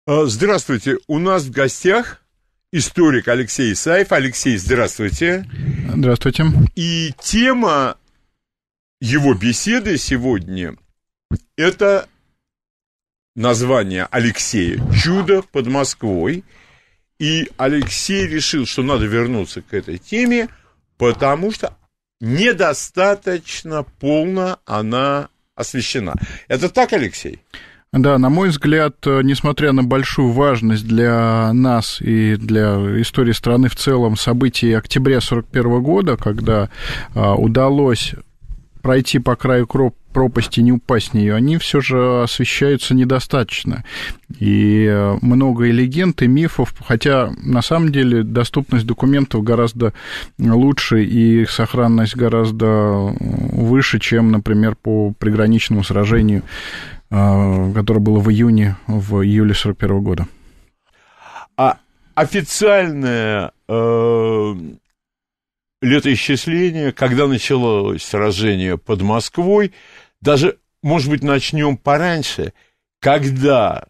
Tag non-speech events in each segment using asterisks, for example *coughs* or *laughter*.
А, здравствуйте, у нас в гостях историк Алексей Исаев. Алексей, здравствуйте. Здравствуйте. И тема его беседы сегодня – это название Алексея «Чудо под Москвой». И Алексей решил, что надо вернуться к этой теме, потому что недостаточно полно она освещена. Это так, Алексей? Да, на мой взгляд, несмотря на большую важность для нас и для истории страны в целом событий октября 1941 года, когда а, удалось пройти по краю пропасти, не упасть в нее, они все же освещаются недостаточно. И э, много и легенд, и мифов, хотя на самом деле доступность документов гораздо лучше и их сохранность гораздо э, выше, чем, например, по приграничному сражению, э, которое было в июне, в июле 41 года. А официальное летоисчисление, когда началось сражение под Москвой, даже, может быть, начнем пораньше, когда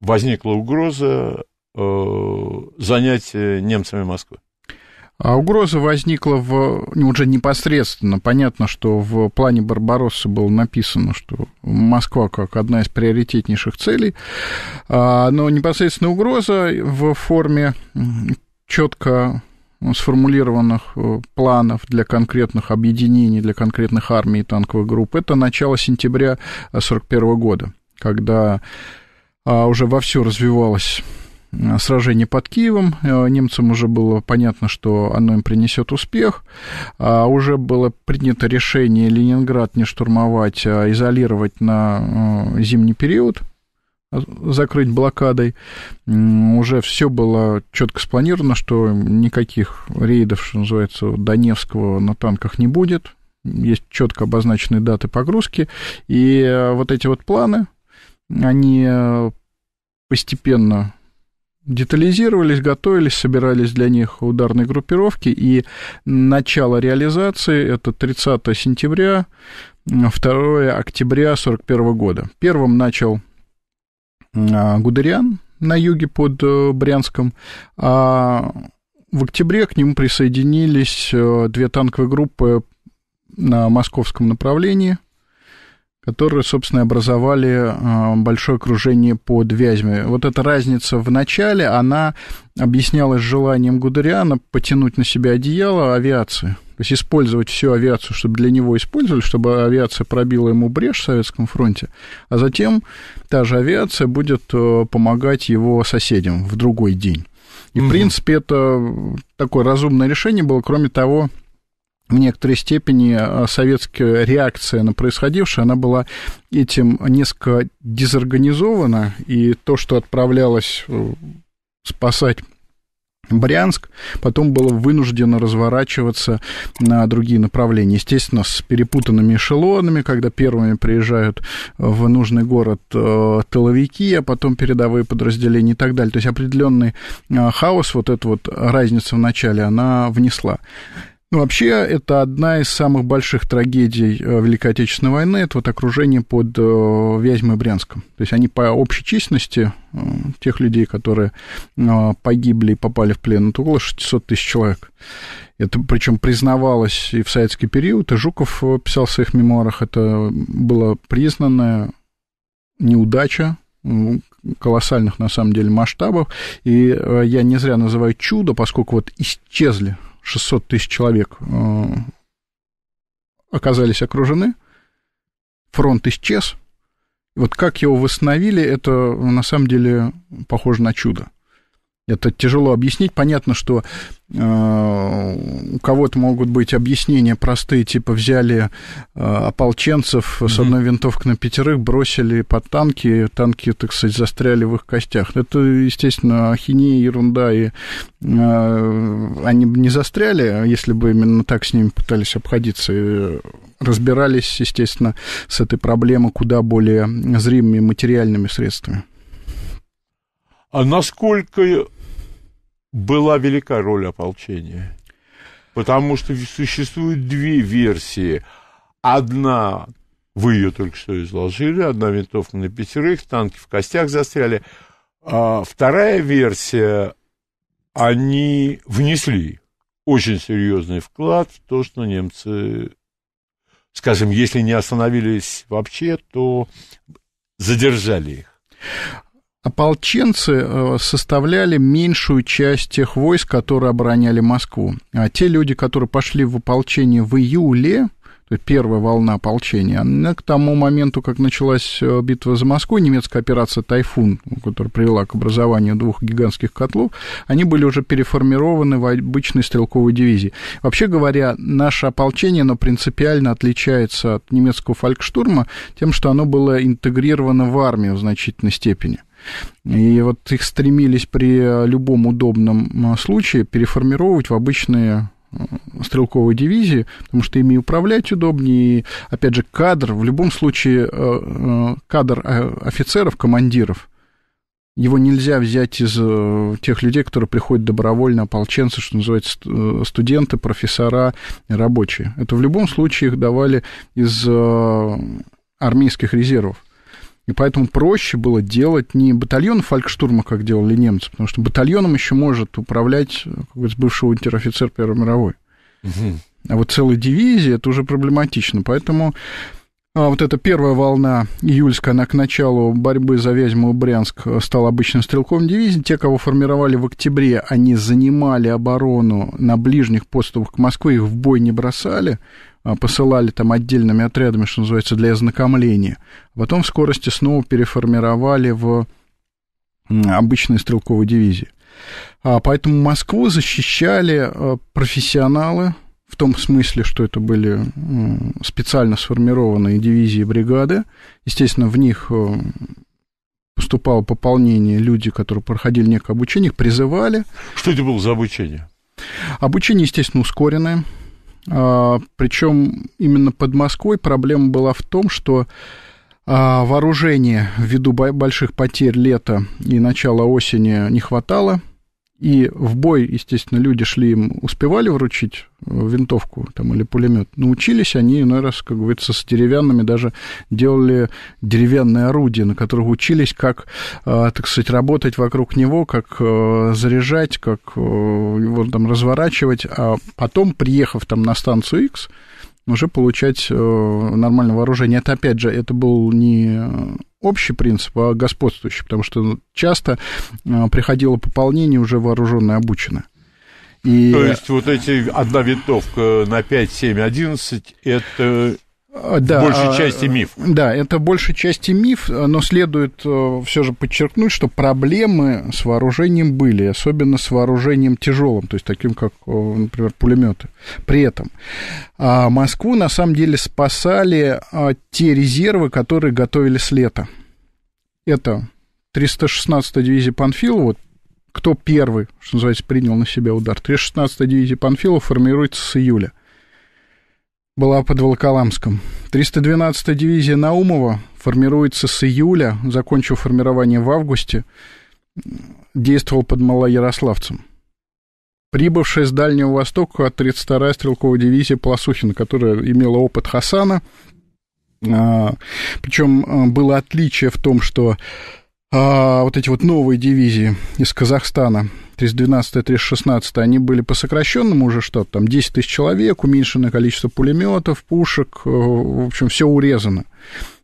возникла угроза э, занятия э, немцами Москву. А угроза возникла в, ну, уже непосредственно. Понятно, что в плане Барбаросса было написано, что Москва как одна из приоритетнейших целей, а, но непосредственно угроза в форме четко сформулированных э, планов для конкретных объединений, для конкретных армий и танковых групп, это начало сентября 1941 э, года, когда а, уже вовсю развивалось э, сражение под Киевом. Немцам уже было понятно, что оно им принесет успех. А уже было принято решение Ленинград не штурмовать, а изолировать на зимний период – закрыть блокадой. Уже все было четко спланировано, что никаких рейдов, что называется, Донецкого на танках не будет. Есть четко обозначенные даты погрузки. И э, вот эти вот планы, они э, постепенно детализировались, готовились, собирались для них ударные группировки, и начало реализации это 30 сентября, 2 октября 1941 года. Первым начал а, Гудериан на юге под э, Брянском. А в октябре к нему присоединились э, две танковые группы на московском направлении, которые, собственно, образовали а, большое окружение под Вязьмой. Вот эта разница в начале, она объяснялась желанием Гудериана потянуть на себя одеяло авиации. То есть использовать всю авиацию, чтобы для него использовали, чтобы авиация пробила ему брешь в Советском фронте, а затем та же авиация будет э, помогать его соседям в другой день. И, угу. в принципе, это такое разумное решение было. Кроме того, в некоторой степени а, советская реакция на происходившее, она была этим несколько дезорганизована, и то, что отправлялось э, спасать Брянск, потом было вынуждено разворачиваться на другие направления. Естественно, с перепутанными эшелонами, когда первыми приезжают э, в нужный город э, тыловики, а потом передовые подразделения и так далее. То есть определенный хаос, вот эта вот разница в начале, она внесла. Ну, вообще, это одна из самых больших трагедий э, Великой Отечественной войны, это вот окружение под э, Вязьмой и Брянском. То есть они по общей численности э, тех людей, которые погибли и попали в плен, это около 600 тысяч человек. Это причем признавалось и в советский период, и Жуков писал в своих мемуарах, это была признанная неудача колоссальных, на самом деле, масштабов. И я не зря называю чудо, поскольку вот исчезли 600 тысяч человек э, оказались окружены, фронт исчез. Вот как его восстановили, это на самом деле похоже на чудо. Это тяжело объяснить. Понятно, что э, у кого-то могут быть объяснения простые, типа взяли э, ополченцев с одной винтовкой на пятерых, бросили под танки, танки, так сказать, застряли в их костях. Ну, это, естественно, ахинея, ерунда, и э, они бы не застряли, а если бы именно так с ними пытались обходиться, и разбирались, естественно, с этой проблемой куда более зримыми материальными средствами. А насколько была велика роль ополчения? Потому что существуют две версии. Одна, вы ее только что изложили, одна винтовка на пятерых, танки в костях застряли. А вторая версия, они внесли очень серьезный вклад в то, что немцы, скажем, если не остановились вообще, то задержали их. Ополченцы э, составляли меньшую часть тех войск, которые обороняли Москву. А те люди, которые пошли в ополчение в июле, то есть первая волна ополчения, она к тому моменту, как началась э, битва за Москву, немецкая операция «Тайфун», которая привела к образованию двух гигантских котлов, они были уже переформированы в обычной стрелковой дивизии. Вообще говоря, наше ополчение, оно принципиально отличается от немецкого фолькштурма тем, что оно было интегрировано в армию в значительной степени – и вот их стремились при э, любом удобном случае переформировать в обычные э, стрелковой дивизии, потому что ими управлять удобнее. И, опять же, кадр, в любом случае, э, кадр офицеров, командиров, его нельзя взять из тех людей, которые приходят добровольно, ополченцы, что называется, студенты, профессора, рабочие. Это в любом случае их давали из армейских резервов. И поэтому проще было делать не батальон фалькштурма, как делали немцы, потому что батальоном еще может управлять э, как то бывший унтер-офицер Первой мировой. Угу. А вот целая дивизия это уже проблематично. Поэтому а вот эта первая волна июльская, она к началу борьбы за Вязьму и Брянск э, стала обычным стрелковым дивизией. Те, кого формировали в октябре, они занимали оборону на ближних подступах к Москве, их в бой не бросали, а посылали там отдельными отрядами, что называется, для ознакомления. Потом в скорости снова переформировали в обычные стрелковые дивизии. А поэтому Москву защищали э, профессионалы, в том смысле, что это были специально сформированные дивизии и бригады. Естественно, в них э, поступало пополнение, люди, которые проходили некое обучение, их призывали. Что это было за обучение? Обучение, естественно, ускоренное. А, причем именно под Москвой проблема была в том, что а, вооружение ввиду больших потерь лета и начала осени не хватало – и в бой, естественно, люди шли, им успевали вручить э, винтовку там, или пулемет. Научились они, иной раз, как говорится, с деревянными даже делали деревянные орудия, на которых учились, как, э, так сказать, работать вокруг него, как э, заряжать, как его там разворачивать, а потом, приехав там на станцию X, уже получать нормальное вооружение. Это, опять же, это был не общий принцип, а господствующий, потому что часто а, приходило пополнение уже вооруженное, обученное. И... То есть вот эти одна винтовка на 5, 7, 11 это Э, да, большей а, части миф. Да, это в большей части миф, но следует э, все же подчеркнуть, что проблемы с вооружением были, особенно с вооружением тяжелым, то есть таким, как, э, например, пулеметы. При этом а, Москву на самом деле спасали а, те резервы, которые готовили с лета. Это 316-я дивизия Панфилова, вот кто первый, что называется, принял на себя удар. 316-я дивизия Панфилова формируется с июля – была под Волоколамском. 312-я дивизия Наумова формируется с июля, закончив формирование в августе, действовал под Малоярославцем. Прибывшая с Дальнего Востока от 32-я стрелковая дивизия Пласухина, которая имела опыт Хасана, а, причем а, было отличие в том, что а, вот эти вот новые дивизии из Казахстана, 312-я, 316 они были по сокращенному уже что-то там 10 тысяч человек, уменьшенное количество пулеметов, пушек, э, в общем, все урезано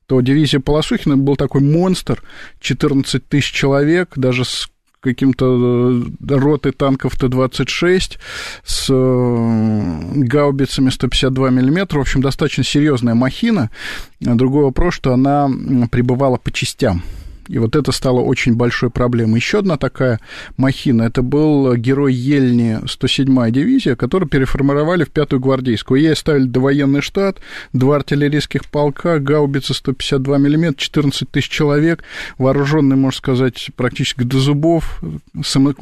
то дивизия Полосухина был такой монстр, 14 тысяч человек, даже с каким-то э, роты танков Т-26 с э, гаубицами 152 мм. В общем, достаточно серьезная махина. Другой вопрос, что она пребывала по частям. И вот это стало очень большой проблемой. Еще одна такая махина, это был герой Ельни 107-я дивизия, которую переформировали в 5-ю гвардейскую. Ей оставили довоенный штат, два артиллерийских полка, гаубица 152 мм, 14 тысяч человек, вооруженный, можно сказать, практически до зубов. Само, э,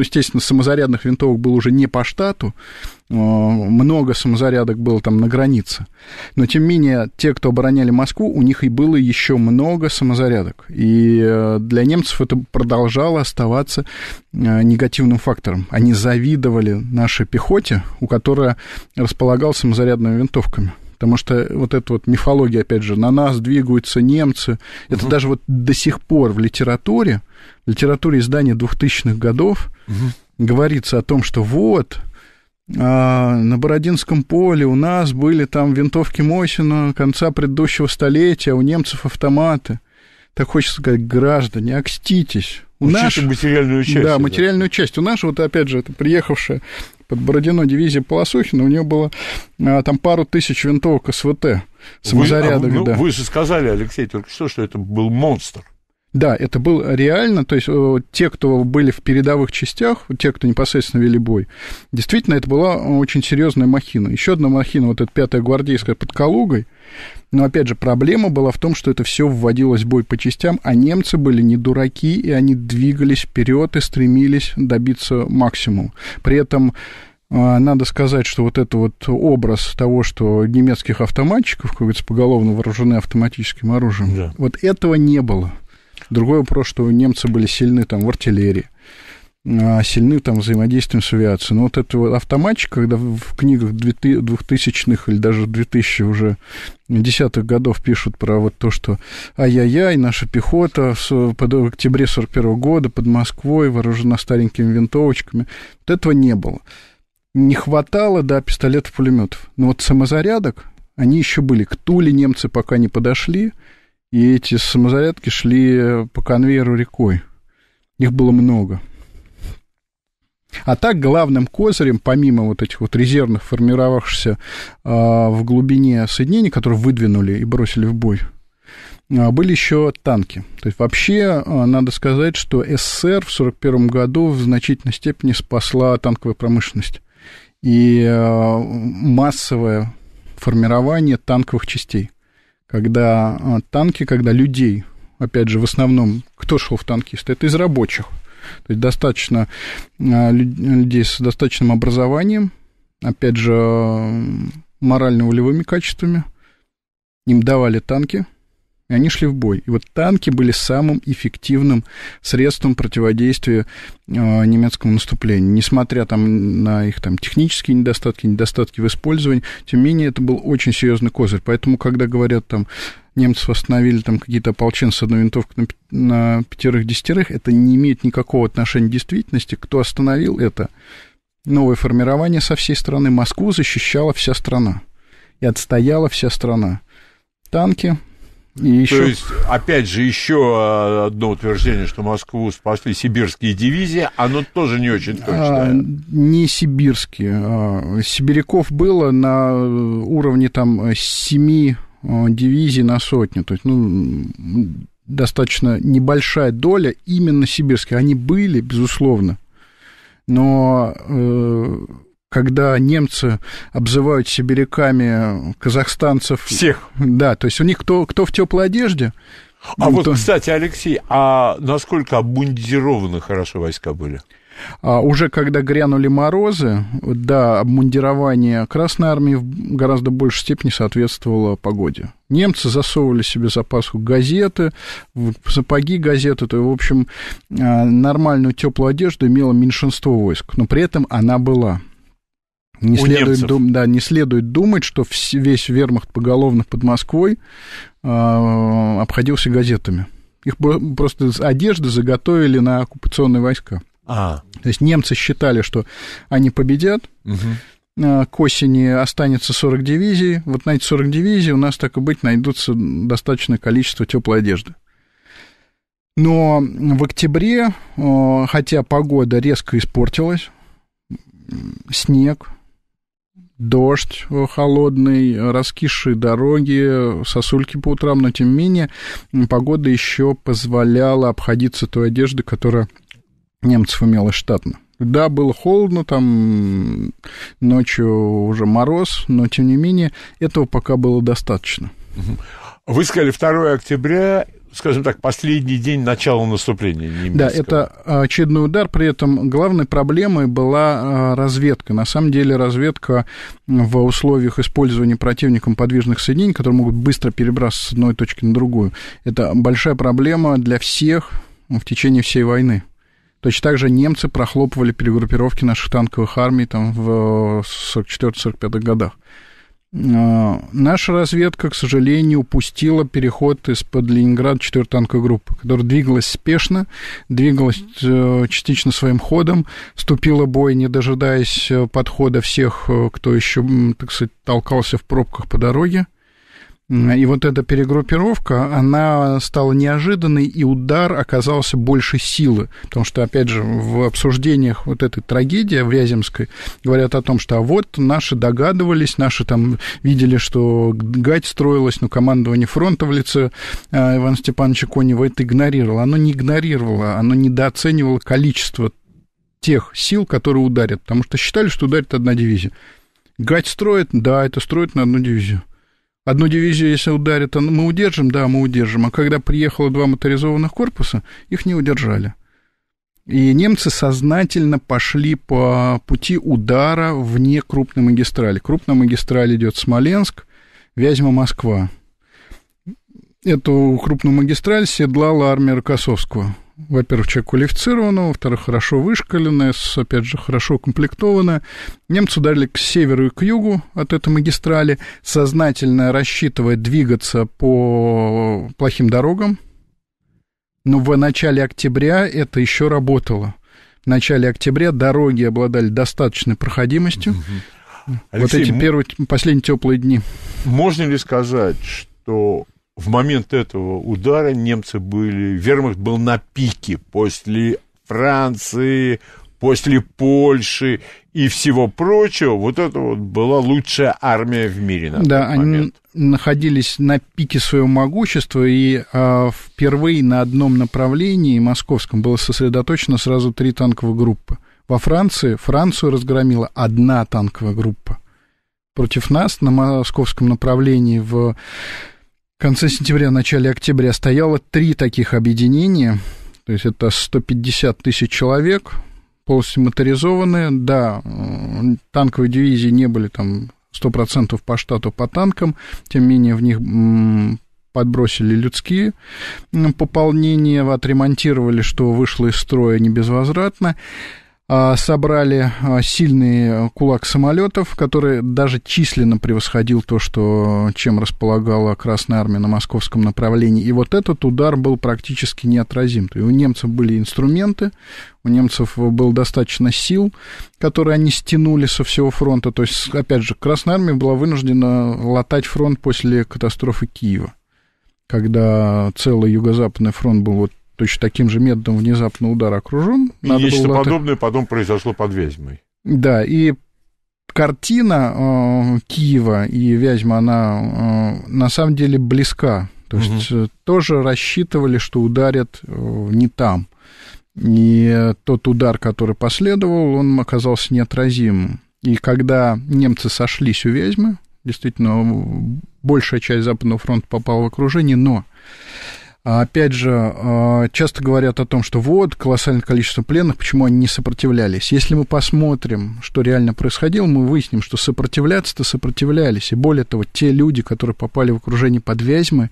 естественно, самозарядных винтовок было уже не по штату, Э, много самозарядок было там на границе. Но, тем не менее, те, кто обороняли Москву, у них и было еще много самозарядок. И э, для немцев это продолжало оставаться э, негативным фактором. Они завидовали нашей пехоте, у которой располагал самозарядными винтовками потому что вот эта вот мифология, опять же, на нас двигаются немцы, это даже вот до сих пор в литературе, в литературе издания 2000-х годов угу. говорится о том, что вот а, на Бородинском поле у нас были там винтовки Мосина конца предыдущего столетия, а у немцев автоматы. Так хочется сказать, граждане, окститесь. У нас материальную часть. Да, материальную да. часть. У нас вот опять же, это приехавшая под Бородино дивизия Полосухина, у нее было а, там пару тысяч винтовок СВТ самозарядок. Вы, а, ну, да. вы же сказали, Алексей, только что, что это был монстр. Да, это было реально, то есть э, те, кто были в передовых частях, те, кто непосредственно вели бой, действительно, это была очень серьезная махина. Еще одна махина, вот эта пятая гвардейская под Калугой, но, опять же, проблема была в том, что это все вводилось в бой по частям, а немцы были не дураки, и они двигались вперед и стремились добиться максимума. При этом э, надо сказать, что вот этот вот образ того, что немецких автоматчиков, как говорится, поголовно вооружены автоматическим оружием, да. вот этого не было. Другой вопрос, что немцы были сильны там в артиллерии а, сильны там взаимодействием с авиацией. Но вот этого автоматчик, когда в книгах 2000-х или даже 2000 уже десятых годов пишут про вот то, что ай-яй-яй, наша пехота в, под, в октябре 41 года под Москвой вооружена старенькими винтовочками. Вот этого не было. Не хватало, да, пистолетов-пулеметов. Но вот самозарядок, они еще были. К Туле немцы пока не подошли, и эти самозарядки шли по конвейеру рекой. Их было много. А так главным козырем, помимо вот этих вот резервных, формировавшихся э, в глубине соединений, которые выдвинули и бросили в бой, э, были еще танки. То есть вообще э, надо сказать, что СССР в 1941 году в значительной степени спасла танковую промышленность и массовое формирование танковых частей когда а, танки, когда людей, опять же, в основном, кто шел в танкисты, это из рабочих. То есть достаточно а, людей с достаточным образованием, опять же, морально-волевыми качествами. Им давали танки – и они шли в бой. И вот танки были самым эффективным средством противодействия а, немецкому наступлению. Несмотря там на их там технические недостатки, недостатки в использовании, тем не менее это был очень серьезный козырь. Поэтому, когда говорят там немцы восстановили там какие-то ополченцы одной винтовкой на, на пятерых-десятерых, это не имеет никакого отношения к действительности. Кто остановил это? Новое формирование со всей страны. Москву защищала вся страна. И отстояла вся страна. Танки, и еще... То есть, опять же, еще а, одно утверждение, что Москву спасли сибирские дивизии, оно тоже не очень а, точное. А, не сибирские. А. Сибиряков было на уровне там семи дивизий на сотню. То есть, ну, достаточно небольшая доля именно сибирских. Они были, безусловно. Но э, когда немцы обзывают сибиряками казахстанцев. Всех. Да, то есть у них кто, кто в теплой одежде. А ну, вот, то... кстати, Алексей, а насколько обмундированы хорошо войска были? А уже когда грянули морозы, да, обмундирование Красной Армии в гораздо большей степени соответствовало погоде. Немцы засовывали себе запаску газеты, в сапоги газеты, то, в общем, а, нормальную теплую одежду имело меньшинство войск, но при этом она была. Не у следует, Дум, да, не следует думать, что весь вермахт поголовно под Москвой э, обходился газетами. Их просто одежды заготовили на оккупационные войска. А. То есть немцы считали, что они победят, угу к осени останется 40 дивизий. Вот на эти 40 дивизий у нас, так и быть, найдутся достаточное количество теплой одежды. Но в октябре, а, хотя погода резко испортилась, снег, дождь э, холодный, раскисшие дороги, сосульки по утрам, но тем не менее погода еще позволяла обходиться той одежды, которая немцев имела штатно. Да, было холодно, там ночью уже мороз, но тем не менее этого пока было достаточно. Вы сказали 2 октября, скажем так, последний день начала наступления немецкого. Да, это а, очередной удар, при этом главной проблемой была а, разведка. На самом деле разведка в условиях использования противником подвижных соединений, которые могут быстро перебраться с одной точки на другую, это большая проблема для всех в течение всей войны. Точно так же немцы прохлопывали перегруппировки наших танковых армий там, в 44-45 годах. А, наша разведка, к сожалению, упустила переход из-под Ленинграда 4 танковой группы, которая двигалась спешно, двигалась э, частично своим ходом, вступила в бой, не дожидаясь э, подхода всех, э, кто еще, так сказать, толкался в пробках по дороге. И вот эта перегруппировка, она стала неожиданной, и удар оказался больше силы. Потому что, опять же, в обсуждениях вот этой трагедии в Вяземской говорят о том, что а вот наши догадывались, наши там видели, что гать строилась, но командование фронта в лице а, Ивана Степановича Конева это игнорировало. Оно не игнорировало, оно недооценивало количество тех сил, которые ударят, потому что считали, что ударит одна дивизия. Гать строит, да, это строит на одну дивизию. Одну дивизию, если ударит, мы удержим, да, мы удержим. А когда приехало два моторизованных корпуса, их не удержали. И немцы сознательно пошли по пути удара вне крупной магистрали. Крупная магистраль идет Смоленск, Вязьма-Москва. Эту крупную магистраль седлала армия Рокоссовского во-первых, человек квалифицированного, во-вторых, хорошо вышкаленная, с, опять же, хорошо комплектованная. Немцы ударили к северу и к югу от этой магистрали, сознательно рассчитывая двигаться по плохим дорогам. Но в начале октября это еще работало. В начале октября дороги обладали достаточной проходимостью. Алексей, вот эти первые, последние теплые дни. Можно ли сказать, что в момент этого удара немцы были, вермахт был на пике после Франции, после Польши и всего прочего. Вот это вот была лучшая армия в мире на да, тот момент. они находились на пике своего могущества, и э, впервые на одном направлении, московском, было сосредоточено сразу три танковые группы. Во Франции Францию разгромила одна танковая группа против нас на московском направлении в конце сентября, начале октября стояло три таких объединения, то есть это 150 тысяч человек, полностью моторизованные, да, танковые дивизии не были там 100% по штату по танкам, тем не менее в них подбросили людские пополнения, отремонтировали, что вышло из строя небезвозвратно. А, собрали а, сильный кулак самолетов, который даже численно превосходил то, что, чем располагала Красная Армия на московском направлении. И вот этот удар был практически неотразим. То есть у немцев были инструменты, у немцев было достаточно сил, которые они стянули со всего фронта. То есть, опять же, Красная Армия была вынуждена латать фронт после катастрофы Киева когда целый юго-западный фронт был вот точно таким же методом внезапно удар окружен. И Надо нечто было... подобное потом произошло под Вязьмой. Да, и картина э, Киева и Вязьма, она э, на самом деле близка. То угу. есть э, тоже рассчитывали, что ударят э, не там. И тот удар, который последовал, он оказался неотразимым. И когда немцы сошлись у Вязьмы, действительно, большая часть Западного фронта попала в окружение, но а опять же, а, часто говорят о том, что вот колоссальное количество пленных, почему они не сопротивлялись. Если мы посмотрим, что реально происходило, мы выясним, что сопротивляться-то сопротивлялись. И более того, те люди, которые попали в окружение под Вязьмы,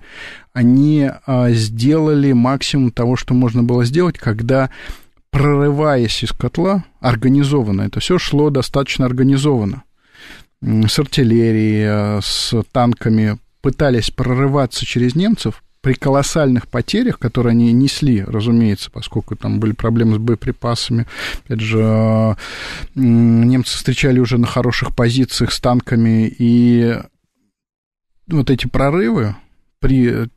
они а, сделали максимум того, что можно было сделать, когда прорываясь из котла, организованно, это все шло достаточно организованно. С артиллерией, э, с танками пытались прорываться через немцев – при колоссальных потерях, которые они несли, разумеется, поскольку там были проблемы с боеприпасами, опять же, э, немцы встречали уже на хороших позициях с танками, и вот эти прорывы при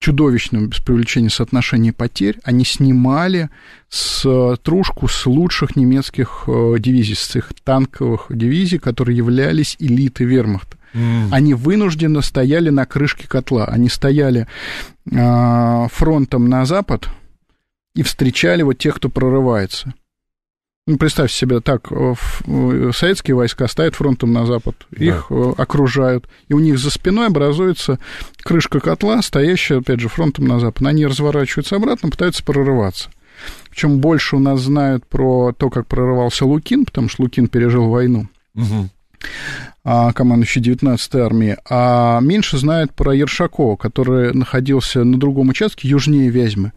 чудовищном, без привлечения соотношении потерь, они снимали с э, трушку с лучших немецких э, дивизий, с их танковых дивизий, которые являлись элитой вермахта. Mm. Они вынужденно стояли на крышке котла. Они стояли э, фронтом на запад и встречали вот тех, кто прорывается. Ну, представь себе, так, э, э, советские войска стоят фронтом на запад, да. их э, окружают, и у них за спиной образуется крышка котла, стоящая, опять же, фронтом на запад. Они разворачиваются обратно, пытаются прорываться. чем больше у нас знают про то, как прорывался Лукин, потому что Лукин пережил войну. Угу. А, командующий 19-й армии, а меньше знает про Ершакова, который находился на другом участке южнее Вязьмы.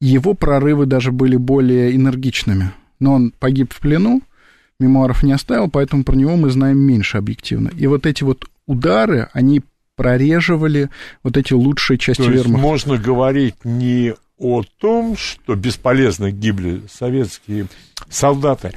Его прорывы даже были более энергичными. Но он погиб в плену, мемуаров не оставил, поэтому про него мы знаем меньше объективно. И вот эти вот удары, они прореживали вот эти лучшие части вермахта. можно говорить не о том, что бесполезно гибли советские солдаты,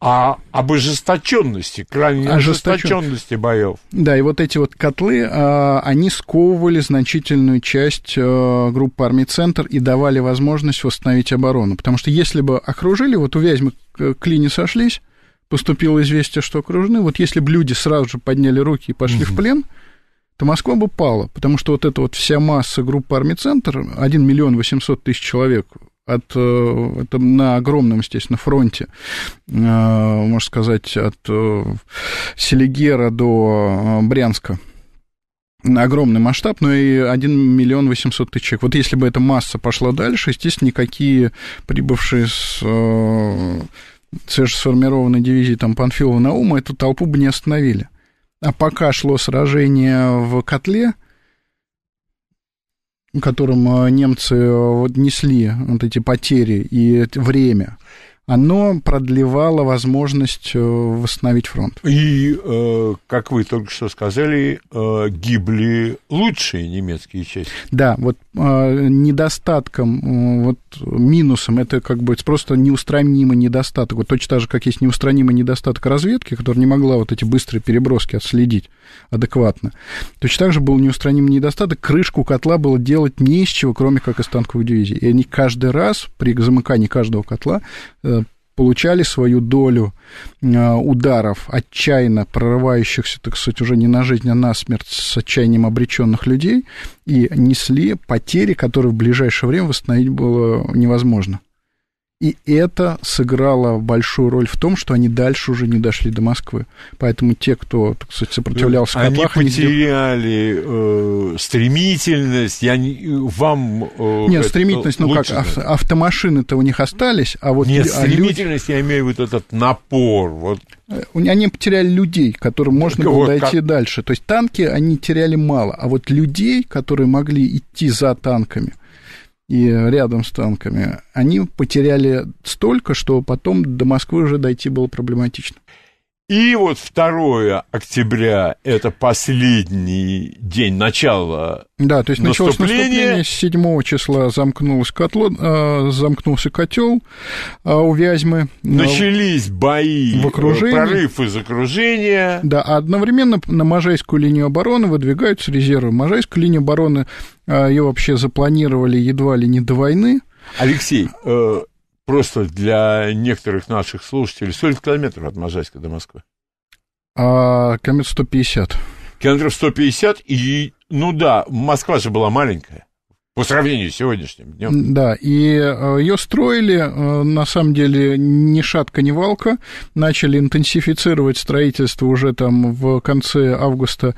а об ожесточенности, крайне ожесточенности боев. Да, и вот эти вот котлы, а, они сковывали значительную часть э, группы армий «Центр» и давали возможность восстановить оборону. Потому что если бы окружили, вот у Вязьмы клини сошлись, поступило известие, что окружены, вот если бы люди сразу же подняли руки и пошли угу. в плен, то Москва бы пала, потому что вот эта вот вся масса группы армий «Центр», 1 миллион 800 тысяч человек от, э, это на огромном, естественно, фронте, э, можно сказать, от э, Селигера до Брянска огромный масштаб, но ну и 1 миллион 800 тысяч человек. Вот если бы эта масса пошла дальше, естественно, никакие прибывшие с свежесформированной дивизии там, Панфилова-Наума эту толпу бы не остановили. А пока шло сражение в котле – которым э, немцы э, вот несли вот эти потери и время, оно продлевало возможность э, восстановить фронт. И, э, как вы только что сказали, э, гибли лучшие немецкие части. Да, вот недостатком, вот минусом, это как бы просто неустранимый недостаток. Вот точно так же, как есть неустранимый недостаток разведки, которая не могла вот эти быстрые переброски отследить адекватно. Точно так же был неустранимый недостаток. Крышку котла было делать не из чего, кроме как из танковых дивизий. И они каждый раз при замыкании каждого котла получали свою долю э, ударов, отчаянно прорывающихся, так сказать, уже не на жизнь, а на смерть с отчаянием обреченных людей, и несли потери, которые в ближайшее время восстановить было невозможно. И это сыграло большую роль в том, что они дальше уже не дошли до Москвы. Поэтому те, кто, так сказать, сопротивлялся они котлах... Потеряли, они потеряли э, стремительность. Я не, вам... Э, Нет, стремительность, ну как, ав- автомашины-то у них остались, а вот... Нет, а стремительность, люди... я имею в виду этот напор. Вот. Э, они потеряли людей, которым можно было вот дойти как... дальше. То есть танки они теряли мало, а вот людей, которые могли идти за танками, и рядом с танками, они потеряли столько, что потом до Москвы уже дойти было проблематично. И вот 2 октября – это последний день начала Да, то есть началось наступление, с 7 числа замкнулся, котло, э, замкнулся котел а, у Вязьмы. А, Начались бои, в окружении. прорыв из окружения. Да, а одновременно на Можайскую линию обороны выдвигаются резервы. Можайскую линию обороны ее вообще запланировали едва ли не до войны. Алексей, э, просто для некоторых наших слушателей. Сколько километров от Можайска до Москвы? А, километров 150. Километров 150, и, ну да, Москва же была маленькая. По сравнению с сегодняшним днем. Да, и э, ее строили, э, на самом деле, ни шатка, ни валка. Начали интенсифицировать строительство уже там в конце августа,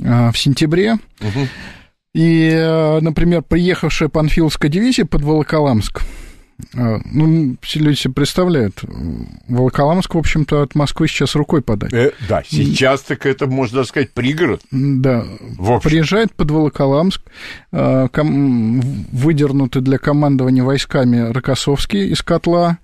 э, в сентябре. Угу. И, например, приехавшая Панфиловская дивизия под Волоколамск, а, ну, люди себе представляют. Волоколамск, в общем-то, от Москвы сейчас рукой подать. Э, да, сейчас так это, можно сказать, пригород. Да. В Приезжает под Волоколамск, э, ком- выдернуты для командования войсками Рокоссовский из котла,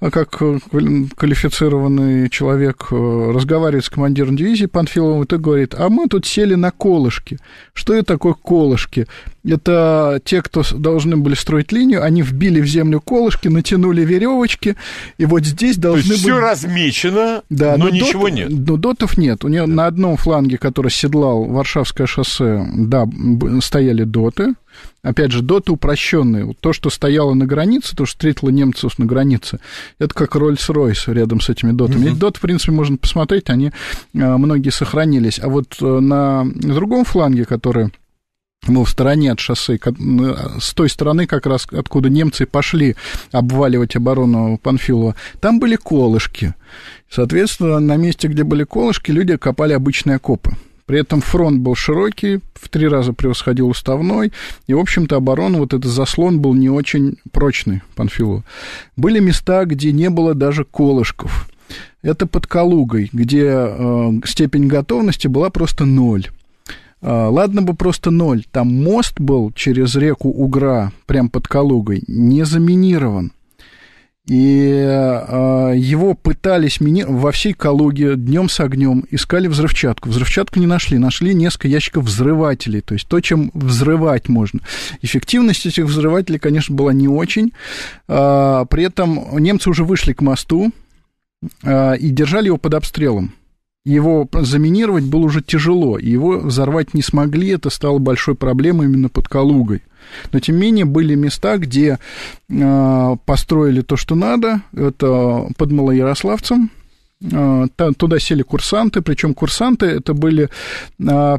а, как э, квалифицированный человек, э, разговаривает с командиром дивизии Панфиловым, и говорит, а мы тут сели на колышки. Что это такое колышки? это те, кто должны были строить линию, они вбили в землю колышки, натянули веревочки, и вот здесь должны То есть быть... все размечено, да, но, но ничего дот... нет. Но дотов нет. У нее да. на одном фланге, который седлал Варшавское шоссе, да, стояли доты, опять же, доты упрощенные. то, что стояло на границе, то, что встретило немцев на границе, это как Роллс-Ройс рядом с этими дотами. Uh-huh. Эти доты, в принципе, можно посмотреть, они а, многие сохранились. А вот э, на другом фланге, который ну, в стороне от шоссе, ну, с той стороны как раз, откуда немцы пошли обваливать оборону Панфилова, там были колышки. Соответственно, на месте, где были колышки, люди копали обычные окопы. При этом фронт был широкий, в три раза превосходил уставной, и, в общем-то, оборона, вот этот заслон был не очень прочный Панфилу. Были места, где не было даже колышков. Это под Калугой, где э, степень готовности была просто ноль. А, ладно бы просто ноль. Там мост был через реку Угра, прям под Калугой, не заминирован. И э, его пытались мини... во всей Калуге днем с огнем искали взрывчатку. Взрывчатку не нашли. Нашли несколько ящиков взрывателей. То есть то, чем взрывать можно. Эффективность этих взрывателей, конечно, была не очень. Э, при этом немцы уже вышли к мосту э, и держали его под обстрелом его заминировать было уже тяжело, его взорвать не смогли, это стало большой проблемой именно под Калугой. Но, тем не менее, были места, где э, построили то, что надо, это под Малоярославцем, э, там, туда сели курсанты, причем курсанты это были э,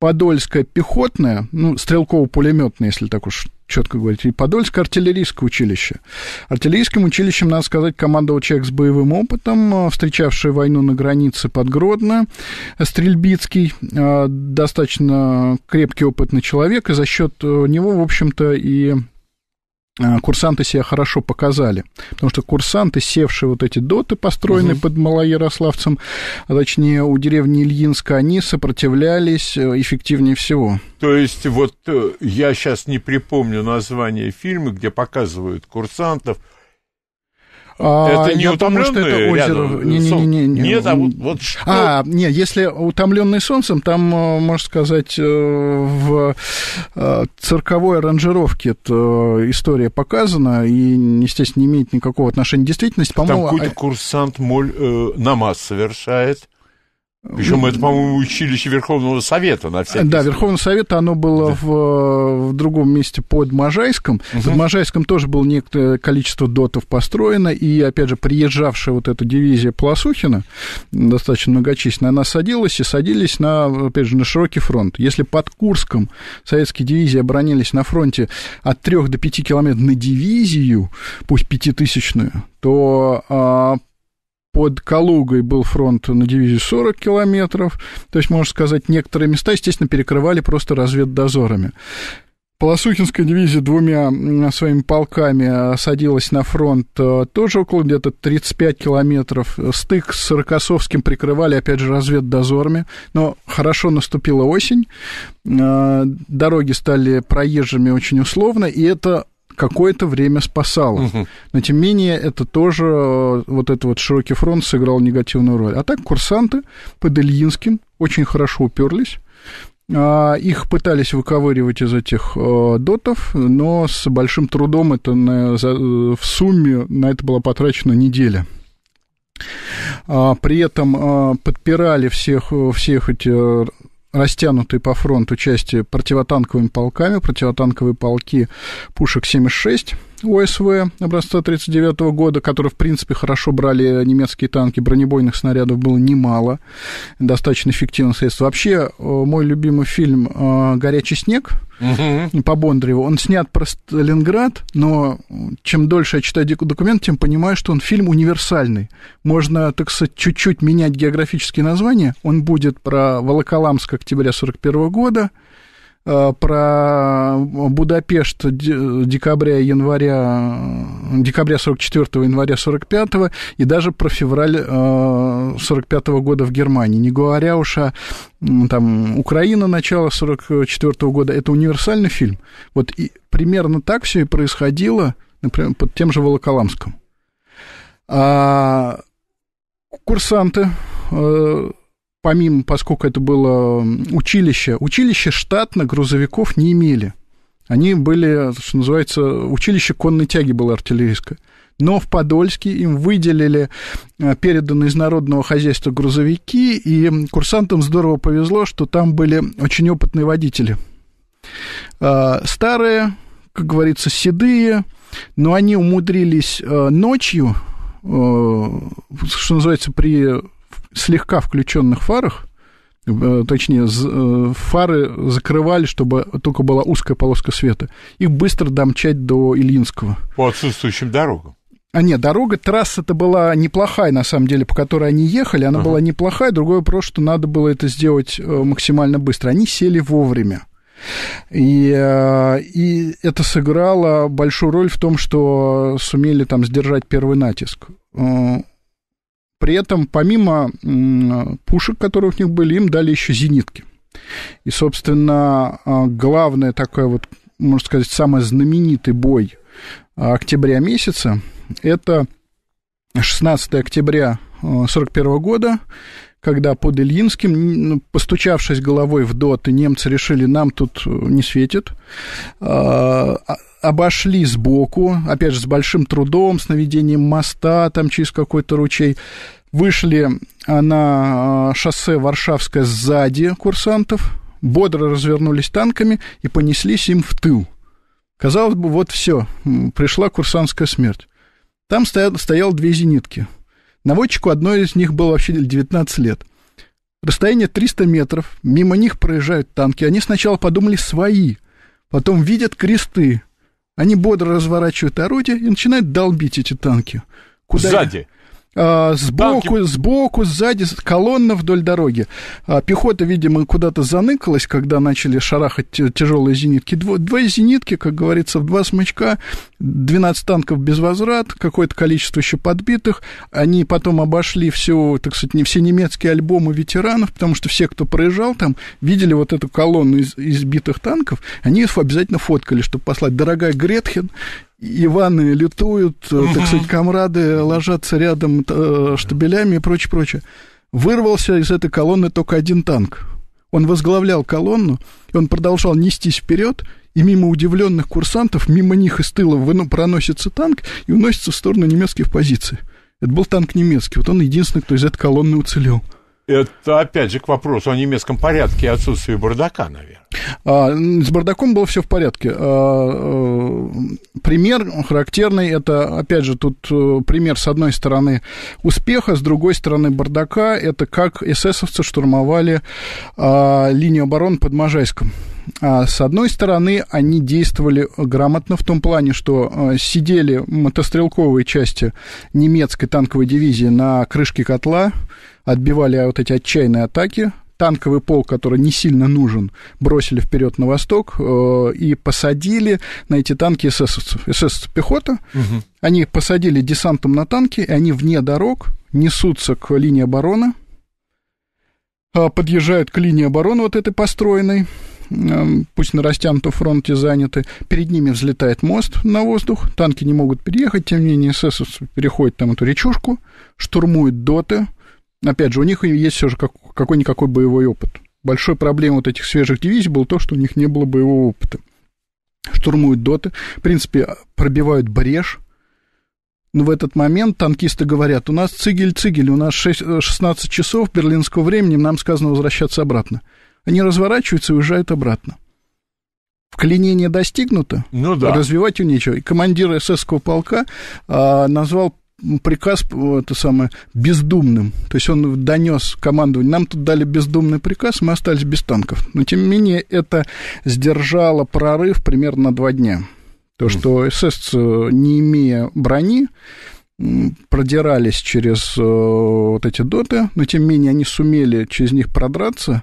Подольская пехотная, ну, стрелково-пулеметная, если так уж четко говорить, и Подольское артиллерийское училище. Артиллерийским училищем, надо сказать, командовал человек с боевым опытом, э, встречавший войну на границе под Гродно, э, Стрельбицкий, э, достаточно крепкий опытный человек, и за счет него, в общем-то, и а, курсанты себя хорошо показали. Потому что курсанты, севшие вот эти доты, построенные угу. под Малоярославцем, а точнее у деревни Ильинска, они сопротивлялись э, эффективнее всего. То есть вот э, я сейчас не припомню название фильма, где показывают курсантов – а, это не потому, что это озеро. Рядом, не, не, не, не, Нет, а вот, вот что. А, не, если утомленный солнцем, там, э, можно сказать, э, в э, цирковой аранжировке эта история показана и, естественно, не имеет никакого отношения к действительности. по там какой-то а курсант моль э, намаз совершает. Причем это, по-моему, училище Верховного Совета на всякий Да, Верховного Совета, оно было да. в, э, в другом месте под Можайском. Угу. Под Можайском тоже было некоторое количество дотов построено, и, опять же, приезжавшая вот эта дивизия Пласухина, достаточно многочисленная, она садилась и садились на, опять же, на широкий фронт. Если под Курском советские дивизии оборонились на фронте от 3 до 5 километров на дивизию, пусть пятитысячную, то а, под Калугой был фронт на дивизию 40 километров. То есть, можно сказать, некоторые места, естественно, перекрывали просто разведдозорами. Полосухинская дивизия двумя своими полками а, садилась на фронт а, тоже около где-то 35 километров. Стык с Рокоссовским прикрывали, опять же, разведдозорами. Но хорошо наступила осень, а, дороги стали проезжими очень условно, и это какое-то время спасало. Но тем не менее, это тоже, э, вот этот вот широкий фронт сыграл негативную роль. А так курсанты под Ильинским очень хорошо уперлись. А, их пытались выковыривать из этих э, дотов, но с большим трудом это на, за, э, в сумме на это была потрачена неделя. А, при этом подпирали всех, всех эти растянутой по фронту части противотанковыми полками, противотанковые полки пушек 76 ОСВ образца 1939 года, который, в принципе, хорошо брали немецкие танки, бронебойных снарядов было немало, достаточно эффективное средство. Вообще, э, мой любимый фильм э, «Горячий снег», угу. по Бондареву. Он снят про Сталинград, но чем дольше я читаю документ, тем понимаю, что он фильм универсальный. Можно, так сказать, чуть-чуть менять географические названия. Он будет про Волоколамск октября 1941 года, Э, про Будапешт декабря января, декабря 44 января 45 и даже про февраль 45 э, -го года в Германии. Не говоря уж о там, Украина начала 44 -го года, это универсальный фильм. Вот и примерно так все и происходило, например, под тем же Волоколамском. А курсанты э, помимо, поскольку это было училище, училище штатно грузовиков не имели. Они были, что называется, училище конной тяги было артиллерийское. Но в Подольске им выделили э, переданные из народного хозяйства грузовики, и курсантам здорово повезло, что там были очень опытные водители. Э, старые, как говорится, седые, но они умудрились э, ночью, что называется, при слегка включенных фарах, э, точнее, э, фары закрывали, чтобы только была узкая полоска света, их быстро домчать до Ильинского. По отсутствующим дорогам. А нет, дорога, трасса-то была неплохая, на самом деле, по которой они ехали. Она uh-huh. была неплохая. Другое вопрос, что надо было это сделать э, максимально быстро. Они сели вовремя. И, и это сыграло большую роль в том, что сумели там сдержать первый натиск. При этом, помимо пушек, которые у них были, им дали еще зенитки. И, собственно, а, главное такое вот, можно сказать, самый знаменитый бой а, октября месяца, это 16 октября 1941 а, года, когда под Ильинским, ну, постучавшись головой в доты, немцы решили, нам тут э, не светит, а, а, обошли сбоку, опять же, с большим трудом, с наведением моста там через какой-то ручей, вышли а, на шоссе Варшавское сзади курсантов, бодро развернулись танками и понеслись им в тыл. Казалось бы, вот все, пришла курсантская смерть. Там стоял, стоял две зенитки – Наводчику одной из них было вообще 19 лет. Расстояние 300 метров, мимо них проезжают танки. Они сначала подумали свои, потом видят кресты. Они бодро разворачивают орудие и начинают долбить эти танки. Куда Сзади. А, сбоку, Танки. сбоку, сзади, колонна вдоль дороги. А, пехота, видимо, куда-то заныкалась, когда начали шарахать тяжелые зенитки. Дво, две зенитки, как говорится, в два смычка, 12 танков без возврат, какое-то количество еще подбитых. Они потом обошли все, так сказать, не все немецкие альбомы ветеранов, потому что все, кто проезжал там, видели вот эту колонну из, избитых танков, они обязательно фоткали, чтобы послать. Дорогая Гретхен, Иваны лютуют, угу. так сказать, комрады ложатся рядом э, штабелями и прочее, прочее. Вырвался из этой колонны только один танк. Он возглавлял колонну, и он продолжал нестись вперед, и мимо удивленных курсантов, мимо них из тыла проносится танк и уносится в сторону немецких позиций. Это был танк немецкий. Вот он единственный, кто из этой колонны уцелел. Это, опять же, к вопросу о немецком порядке и отсутствии бардака, наверное. А, с бардаком было все в порядке. А, э, пример характерный, это, опять же, тут э, пример, с одной стороны, успеха, с другой стороны, бардака. Это как эсэсовцы штурмовали а, линию обороны под Можайском. А с одной стороны, они действовали грамотно в том плане, что э, сидели мотострелковые части немецкой танковой дивизии на крышке котла, отбивали вот эти отчаянные атаки, танковый полк, который не сильно нужен, бросили вперед на восток э, и посадили на эти танки эсэсовцев. Эсэсовцев пехота. Угу. Они посадили десантом на танки, и они вне дорог несутся к линии обороны, э, подъезжают к линии обороны вот этой построенной, Эм, пусть на растянутом фронте заняты, перед ними взлетает мост на воздух, танки не могут переехать, тем не менее эсэсовцы переходит там эту речушку, штурмует доты, опять же, у них есть все же какой-никакой боевой опыт. Большой проблемой вот этих свежих дивизий был то, что у них не было боевого опыта. Штурмуют доты, в принципе, пробивают брешь, но в этот момент танкисты говорят, у нас цигель-цигель, у нас 6, 16 э, часов берлинского времени, нам сказано возвращаться обратно они разворачиваются и уезжают обратно. Вклинение достигнуто, ну, да. развивать у нечего. И командир эсэсского полка а, назвал приказ это самое, бездумным. То есть он донес командование. Нам тут дали бездумный приказ, мы остались без танков. Но, тем не менее, это сдержало прорыв примерно на два дня. То, что СС, не имея брони, продирались через э, вот эти доты, но, тем не менее, они сумели через них продраться.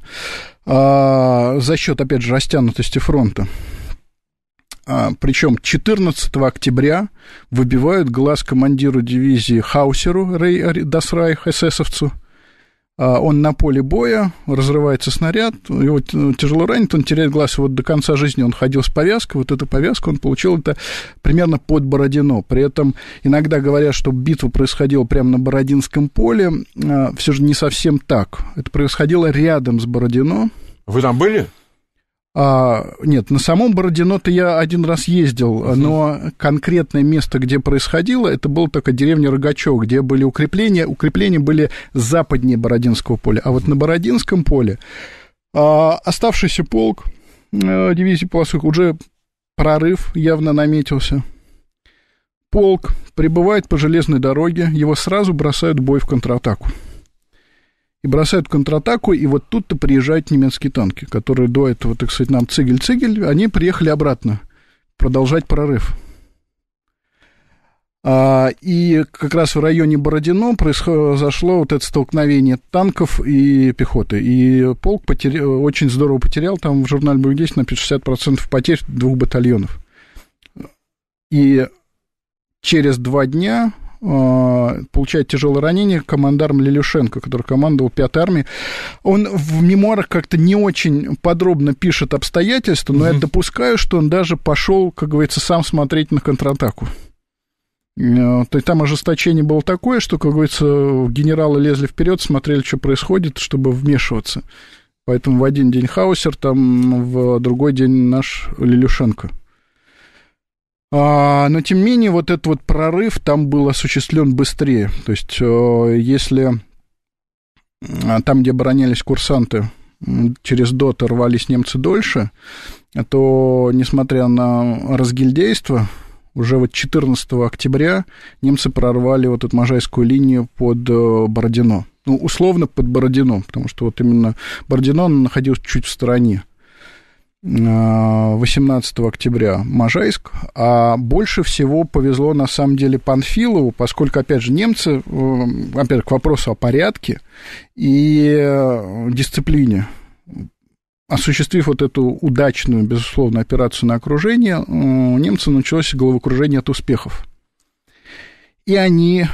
А, за счет, опять же, растянутости фронта. А, причем 14 октября выбивают глаз командиру дивизии Хаусеру Рей Дасрайх, эсэсовцу, а, он на поле боя, разрывается снаряд, его ну, тяжело ранит, он теряет глаз, вот до конца жизни он ходил с повязкой, вот эту повязку он получил это примерно под Бородино. При этом иногда говорят, что битва происходила прямо на Бородинском поле, а, все же не совсем так. Это происходило рядом с Бородино. Вы там были? А, нет, на самом Бородино-то я один раз ездил, uh-huh. но конкретное место, где происходило, это была только деревня Рогачев, где были укрепления. Укрепления были западнее Бородинского поля. А вот на Бородинском поле а, оставшийся полк а, дивизии полосых уже прорыв явно наметился. Полк прибывает по железной дороге, его сразу бросают в бой в контратаку и бросают контратаку, и вот тут-то приезжают немецкие танки, которые до этого, так сказать, нам цигель-цигель, они приехали обратно продолжать прорыв. А, и как раз в районе Бородино произошло вот это столкновение танков и пехоты. И полк потерял, очень здорово потерял, там в журнале «Боевик 10» написано потерь двух батальонов. И через два дня Э, получает тяжелое ранение командарм Лелюшенко, который командовал 5-й армией. Он в мемуарах как-то не очень подробно пишет обстоятельства, но угу. я допускаю, что он даже пошел, как говорится, сам смотреть на контратаку. Э, то есть там ожесточение было такое, что, как говорится, генералы лезли вперед, смотрели, что происходит, чтобы вмешиваться. Поэтому в один день Хаусер, там в другой день наш Лелюшенко. А, но, тем не менее, вот этот вот прорыв там был осуществлен быстрее. То есть, э, если а, там, где оборонялись курсанты, через ДОТ рвались немцы дольше, то, несмотря на разгильдейство, уже вот 14 октября немцы прорвали вот эту Можайскую линию под э, Бородино. Ну, условно под Бородино, потому что вот именно Бородино находилось чуть в стороне. 18 э, октября Можайск, а больше всего повезло на самом деле Панфилову, поскольку, опять же, немцы, э, опять к вопросу о порядке и э, дисциплине, осуществив вот эту удачную, безусловно, операцию на окружение, у немцев началось головокружение от успехов. И они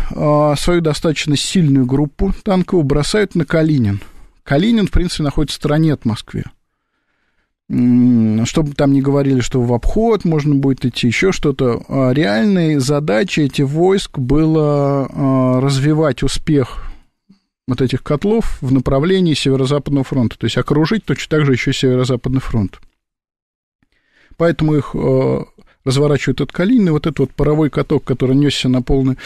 свою достаточно сильную группу танков бросают на Калинин. Калинин, в принципе, находится в стороне от Москвы чтобы там не говорили, что в обход можно будет идти, еще что-то. А реальной задачей этих войск было а, развивать успех вот этих котлов в направлении Северо-Западного фронта, то есть окружить точно так же еще Северо-Западный фронт. Поэтому их а, разворачивают от Калины, вот этот вот паровой каток, который несся на полную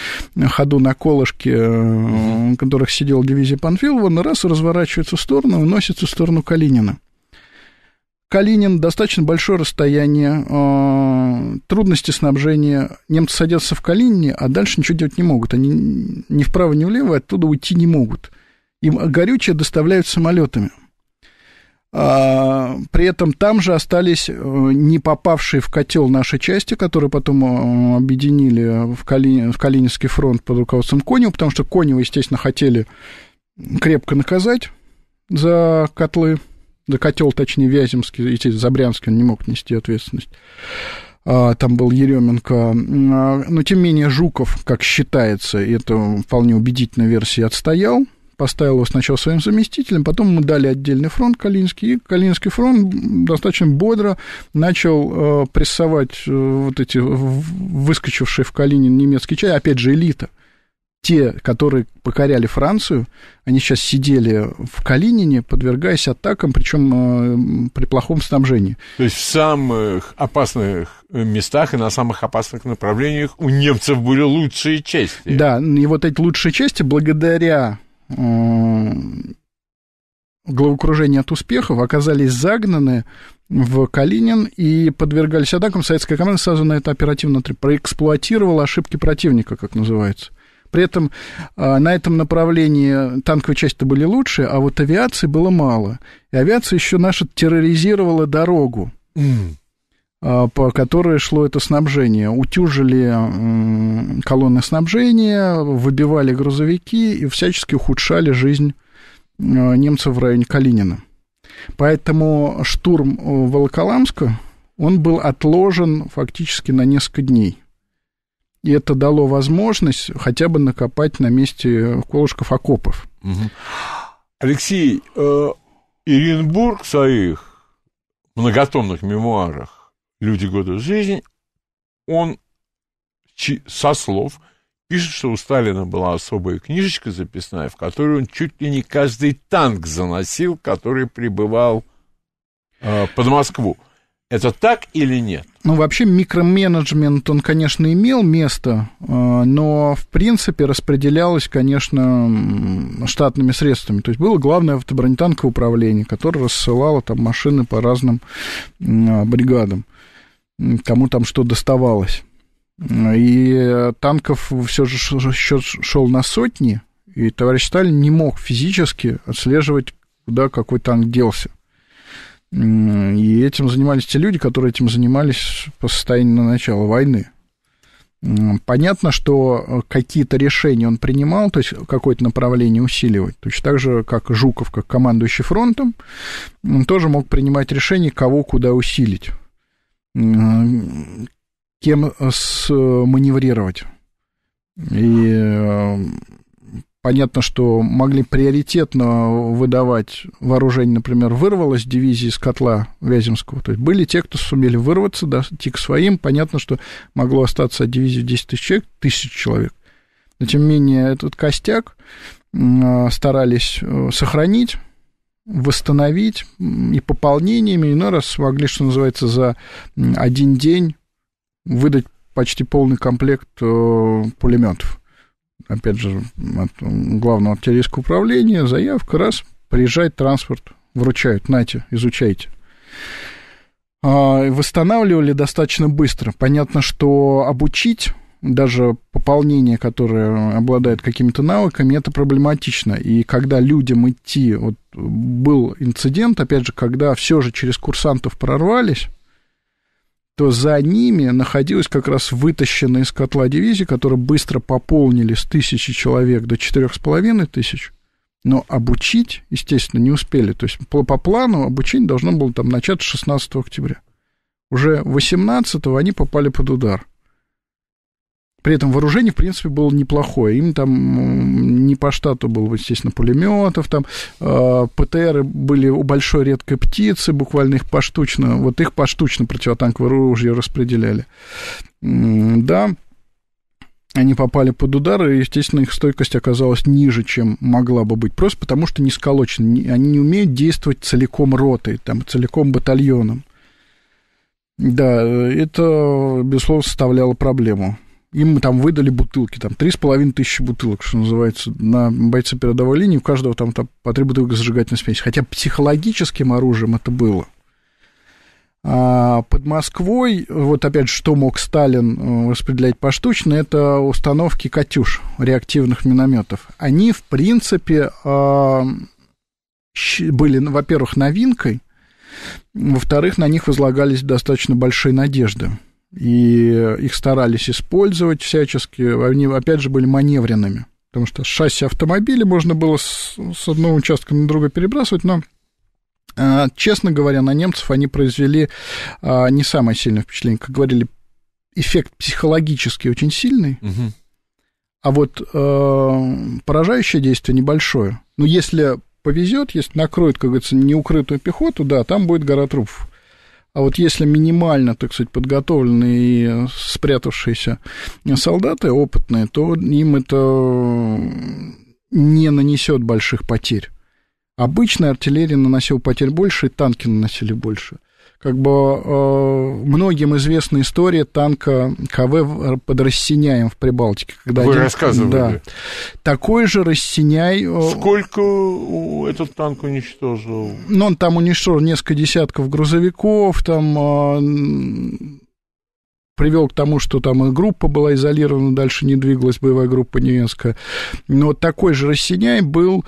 ходу на колышке, в которых сидела дивизия Панфилова, на раз разворачивается в сторону, уносится в сторону Калинина. Калинин, достаточно большое расстояние, э, трудности снабжения. Немцы садятся в Калинине, а дальше ничего делать не могут. Они ни вправо, ни влево оттуда уйти не могут. Им горючее доставляют самолетами. А, при этом там же остались э, не попавшие в котел наши части, которые потом э, объединили в, Кали... в Калининский фронт под руководством Конева, потому что Конева, естественно, хотели крепко наказать за котлы да котел, точнее, Вяземский, идти Забрянский он не мог нести ответственность. А, там был Еременко. А, но, тем не менее, Жуков, как считается, и это вполне убедительная версия, отстоял поставил его сначала своим заместителем, потом мы дали отдельный фронт Калинский, и Калинский фронт достаточно бодро начал э, прессовать э, вот эти выскочившие в Калинин немецкие чай, опять же, элита – те, которые покоряли Францию, они сейчас сидели в Калинине, подвергаясь атакам, причем э, при плохом снабжении. То есть в самых опасных местах и на самых опасных направлениях у немцев были лучшие части. Да, и вот эти лучшие части благодаря э, головокружению от успехов оказались загнаны в Калинин и подвергались атакам. Советская команда сразу на это оперативно проэксплуатировала ошибки противника, как называется. При этом а, на этом направлении танковые части были лучше, а вот авиации было мало. И авиация еще наша терроризировала дорогу. Mm по которой шло это снабжение. Утюжили колонны снабжения, выбивали грузовики и всячески ухудшали жизнь а, немцев в районе Калинина. Поэтому штурм э, Волоколамска, он был отложен фактически на несколько дней. И это дало возможность хотя бы накопать на месте колышков окопов. Угу. Алексей, э, Иренбург в своих многотомных мемуарах «Люди года жизни», он со слов пишет, что у Сталина была особая книжечка записная, в которую он чуть ли не каждый танк заносил, который прибывал э, под Москву. Это так или нет? Ну, вообще микроменеджмент, он, конечно, имел место, а, но, в принципе, распределялось, конечно, штатными средствами. То есть было главное автобронетанковое управление, которое рассылало там машины по разным а, бригадам, кому там что доставалось. И танков все же счет шел на сотни, и товарищ Сталин не мог физически отслеживать, куда какой танк делся. И этим занимались те люди, которые этим занимались по состоянию на начало войны. Понятно, что э, какие-то решения он принимал, то есть какое-то направление усиливать. Точно так же, как Жуков, как командующий фронтом, он тоже мог принимать решение, кого куда усилить, кем э, э, маневрировать. И Понятно, что могли приоритетно выдавать вооружение, например, вырвалось дивизии из котла Вяземского. То есть были те, кто сумели вырваться, да, идти к своим. Понятно, что могло остаться от дивизии 10 тысяч человек, тысяч человек. Но, тем не менее, этот костяк а, старались э, сохранить, восстановить и пополнениями, иной раз смогли, что называется, за один день выдать почти полный комплект э, пулеметов опять же, от главного артиллерийского управления, заявка, раз, приезжает транспорт, вручают, нате, изучайте. А, восстанавливали достаточно быстро. Понятно, что обучить даже пополнение, которое обладает какими-то навыками, это проблематично. И когда людям идти, вот был инцидент, опять же, когда все же через курсантов прорвались, то за ними находилась как раз вытащенная из котла дивизия, которые быстро пополнили с тысячи человек до четырех с половиной тысяч, но обучить, естественно, не успели. То есть по, по плану обучение должно было там начаться 16 октября. Уже 18 они попали под удар. При этом вооружение, в принципе, было неплохое. Им там не по штату было, естественно, пулеметов, там э, ПТРы были у большой редкой птицы, буквально их поштучно, вот их поштучно противотанковое оружие распределяли. Да, они попали под удар, и, естественно, их стойкость оказалась ниже, чем могла бы быть, просто потому что не сколочены. Они не умеют действовать целиком ротой, там, целиком батальоном. Да, это, безусловно, составляло проблему им там выдали бутылки, там, три с половиной тысячи бутылок, что называется, на бойцы передовой линии, у каждого там, там по три бутылки зажигательной смеси. Хотя психологическим оружием это было. А под Москвой, вот опять же, что мог Сталин э, распределять поштучно, это установки «Катюш» реактивных минометов. Они, в принципе, а, были, ну, во-первых, новинкой, во-вторых, на них возлагались достаточно большие надежды и их старались использовать всячески. Они, опять же, были маневренными, потому что шасси автомобиля можно было с, с одного участка на другой перебрасывать, но а, Честно говоря, на немцев они произвели а, не самое сильное впечатление. Как говорили, эффект психологический очень сильный, угу. а вот э, поражающее действие небольшое. Но если повезет, если накроет как говорится, неукрытую пехоту, да, там будет гора трупов. А вот если минимально, так сказать, подготовленные и спрятавшиеся солдаты опытные, то им это не нанесет больших потерь. Обычная артиллерия наносила потерь больше, и танки наносили больше – как бы э, многим известна история танка КВ под Рассеняем в Прибалтике. Когда Вы один, рассказывали. Да, такой же Рассеняй... Э, Сколько этот танк уничтожил? Ну, он там уничтожил несколько десятков грузовиков, там... Э, привел к тому, что там группа была изолирована, дальше не двигалась боевая группа немецкая. Но такой же Рассеняй был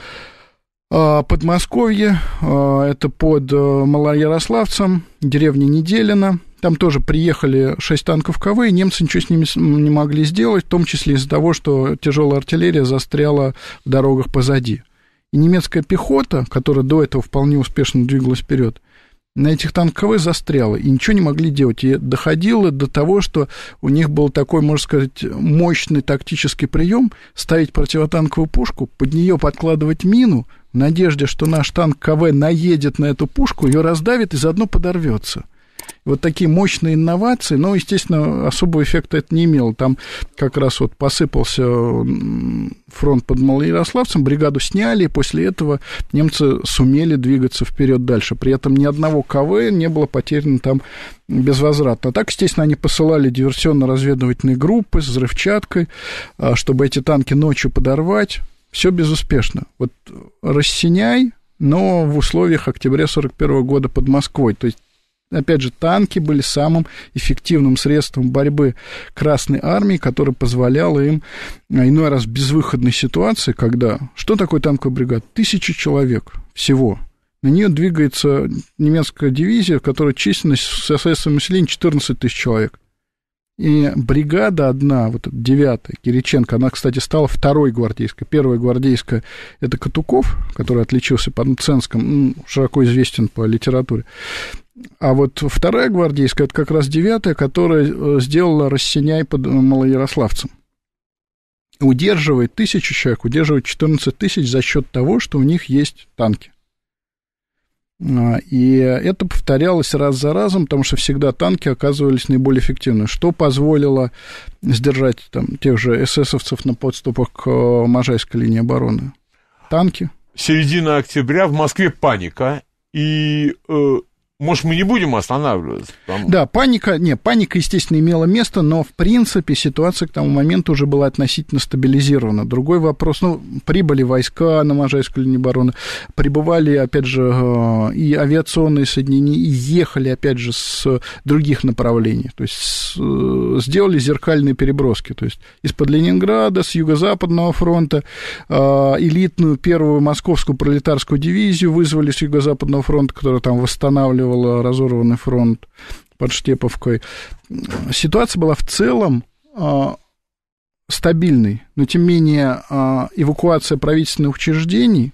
а, Подмосковье, а, это под э, Малоярославцем, деревня Неделина. Там тоже приехали шесть танков КВ, и немцы ничего с ними не могли сделать, в том числе из-за того, что тяжелая артиллерия застряла в дорогах позади. И немецкая пехота, которая до этого вполне успешно двигалась вперед, на этих танках КВ застряла, и ничего не могли делать. И доходило до того, что у них был такой, можно сказать, мощный тактический прием ставить противотанковую пушку, под нее подкладывать мину, в надежде, что наш танк КВ наедет на эту пушку, ее раздавит и заодно подорвется. Вот такие мощные инновации, но, естественно, особого эффекта это не имело. Там как раз вот посыпался фронт под Малоярославцем, бригаду сняли, и после этого немцы сумели двигаться вперед дальше. При этом ни одного КВ не было потеряно там безвозвратно. Так, естественно, они посылали диверсионно-разведывательные группы с взрывчаткой, а, чтобы эти танки ночью подорвать. Все безуспешно. Вот э, рассеняй, но в условиях октября 41 года под Москвой. То есть Опять же, танки были самым эффективным средством борьбы Красной Армии, которое позволяло им а, иной раз в безвыходной ситуации, когда... Что такое танковая бригада? Тысяча человек всего. На нее двигается немецкая дивизия, которая численность численность соответственно населения 14 тысяч человек. И бригада одна, вот девятая, Кириченко, она, кстати, стала второй гвардейской. Первая гвардейская – это Катуков, который отличился по Ценском, ну, широко известен по литературе. А вот вторая гвардейская – это как раз девятая, которая э, сделала Рассеняй под э, Малоярославцем удерживает тысячу человек, удерживает 14 тысяч за счет того, что у них есть танки. А, и это повторялось раз за разом, потому что всегда танки оказывались наиболее эффективны, что позволило сдержать там, тех же эсэсовцев на подступах к э, Можайской линии обороны. Танки. Середина октября в Москве паника, и э, может, мы не будем останавливаться? Потому... Да, паника, не, паника, естественно, имела место, но, в принципе, ситуация к тому моменту уже была относительно стабилизирована. Другой вопрос, ну, прибыли войска на Можайскую линию обороны, прибывали, опять же, э, и авиационные соединения, и ехали, опять же, с других направлений. То есть э, сделали зеркальные переброски. То есть из-под Ленинграда, с Юго-Западного фронта, э, элитную первую московскую пролетарскую дивизию вызвали с Юго-Западного фронта, которая там восстанавливала фиксировала разорванный фронт под Штеповкой. Ситуация была в целом а, стабильной, но тем не менее а, эвакуация правительственных учреждений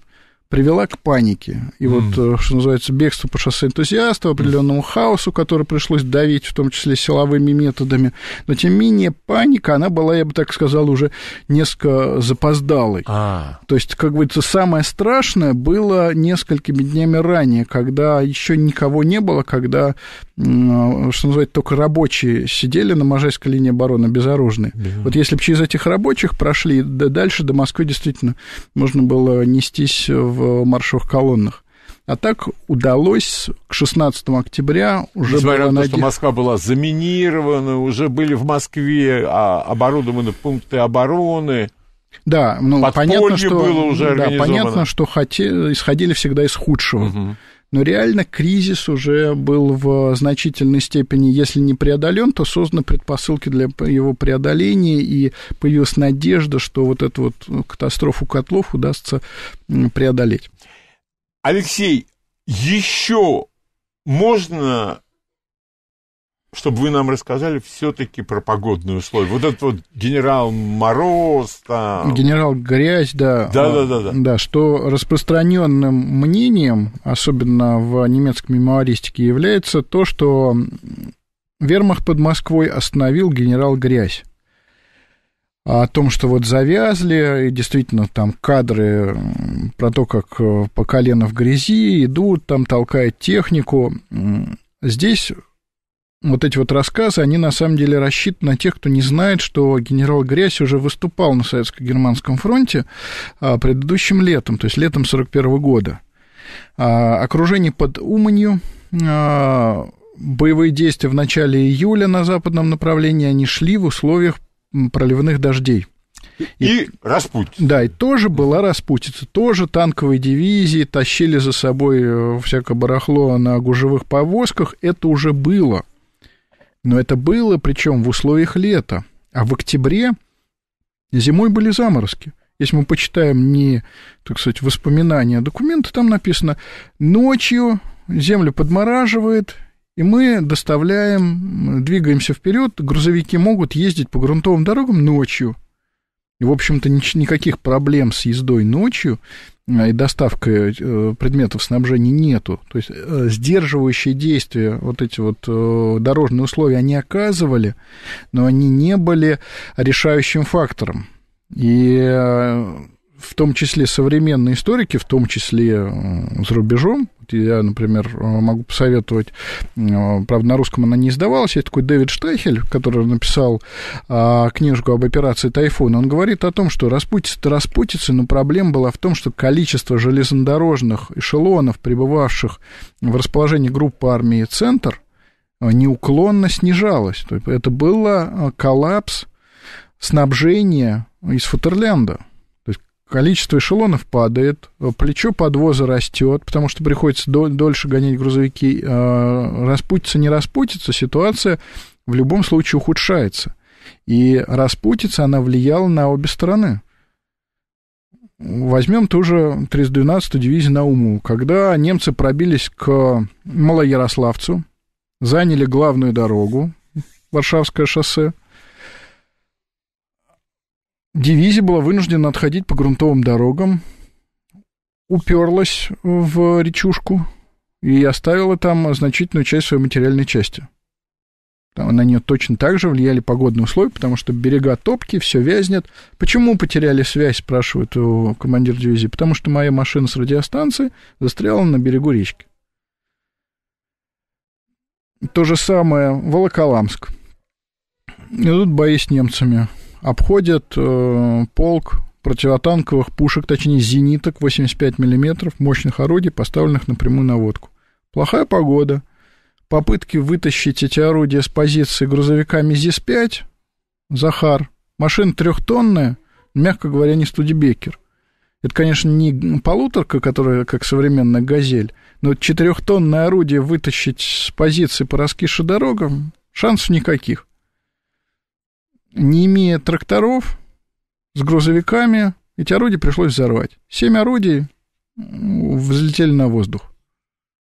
привела к панике. И mm. вот, э, что называется, бегство по шоссе энтузиастов, определенному хаосу, который пришлось давить, в том числе силовыми методами. Но, тем не менее, паника, она была, я бы так сказал, уже несколько запоздалой. А. То есть, как говорится, самое страшное было несколькими днями ранее, когда еще никого не было, когда что называется, только рабочие сидели на Можайской линии обороны безоружные. Yeah. Вот если бы через этих рабочих прошли дальше до Москвы, действительно, можно было нестись в маршевых колоннах. А так удалось к 16 октября уже Несмотря была на то, что Москва была заминирована, уже были в Москве а оборудованы пункты обороны. Да, ну понятно, что было уже да, понятно, что хоте... исходили всегда из худшего. Угу но реально кризис уже был в значительной степени, если не преодолен, то созданы предпосылки для его преодоления, и появилась надежда, что вот эту вот ну, катастрофу котлов удастся преодолеть. Алексей, еще можно чтобы вы нам рассказали все-таки про погодные условия. Вот этот вот генерал Мороз там. Генерал Грязь, да. Да, да, да. Да, да что распространенным мнением, особенно в немецкой мемуаристике, является то, что вермах под Москвой остановил генерал Грязь о том, что вот завязли, и действительно там кадры про то, как э, по колено в грязи идут, там толкают технику. Здесь вот эти вот рассказы, они на самом деле рассчитаны на тех, кто не знает, что генерал Грязь уже выступал на Советско-Германском фронте а, предыдущим летом, то есть летом 1941 года. А, окружение под Уманью, а, боевые действия в начале июля на западном направлении, они шли в условиях проливных дождей. И, и распутица. Да, и тоже была распутица. Тоже танковые дивизии тащили за собой э, всякое барахло на гужевых повозках. Это уже было. Но это было, причем в условиях лета. А в октябре зимой были заморозки. Если мы почитаем не, так сказать, воспоминания, а документы, там написано «Ночью землю подмораживает, и мы доставляем, двигаемся вперед, грузовики могут ездить по грунтовым дорогам ночью, в общем-то, ни- никаких проблем с ездой ночью а, и доставкой э, предметов снабжения нету. То есть э, сдерживающие действия вот эти вот э, дорожные условия они оказывали, но они не были решающим фактором. И в том числе современные историки, в том числе э, за рубежом. Я, например, э, могу посоветовать, э, правда, на русском она не издавалась, есть такой Дэвид Штайхель, который написал книжку об операции «Тайфун». Он говорит о том, что распутица-то распутица, но проблема была в том, что количество железнодорожных эшелонов, пребывавших в расположении группы армии «Центр», неуклонно снижалось. Это был коллапс снабжения из Футерлянда количество эшелонов падает, плечо подвоза растет, потому что приходится дольше гонять грузовики, а, распутится, не распутится, ситуация в любом случае ухудшается. И распутится она влияла на обе стороны. Возьмем тоже 312-ю дивизию на уму, Когда немцы пробились к Малоярославцу, заняли главную дорогу, Варшавское шоссе – Дивизия была вынуждена отходить по грунтовым дорогам, уперлась в речушку и оставила там значительную часть своей материальной части. Там на нее точно так же влияли погодные условия, потому что берега топки, все вязнет. Почему потеряли связь, спрашивает у командир дивизии? Потому что моя машина с радиостанции застряла на берегу речки. То же самое Волоколамск. Идут бои с немцами обходят э, полк противотанковых пушек, точнее зениток 85 мм, мощных орудий, поставленных на прямую наводку. Плохая погода. Попытки вытащить эти орудия с позиции грузовиками ЗИС-5, Захар, машина трехтонная, мягко говоря, не студибекер. Это, конечно, не полуторка, которая как современная «Газель», но четырехтонное орудие вытащить с позиции по раскише дорогам шансов никаких не имея тракторов с грузовиками, эти орудия пришлось взорвать. Семь орудий взлетели на воздух.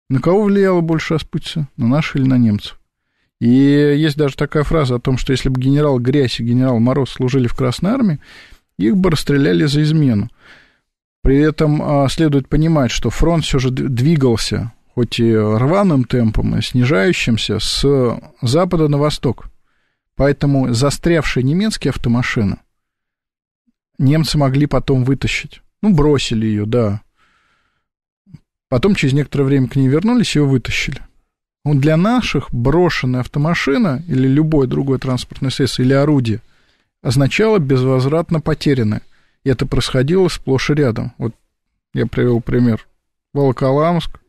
На кого влияло больше распутиться? На наших или на немцев? И есть даже такая фраза о том, что если бы генерал Грязь и генерал Мороз служили в Красной Армии, их бы расстреляли за измену. При этом а, следует понимать, что фронт все же двигался, хоть и рваным темпом, и снижающимся, с запада на восток – Поэтому застрявшие немецкие автомашины немцы могли потом вытащить. Ну, бросили ее, да. Потом через некоторое время к ней вернулись и ее вытащили. Но ну, для наших брошенная автомашина или любое другое транспортное средство или орудие означало безвозвратно потерянное. И это происходило сплошь и рядом. Вот я привел пример. Волоколамск, а,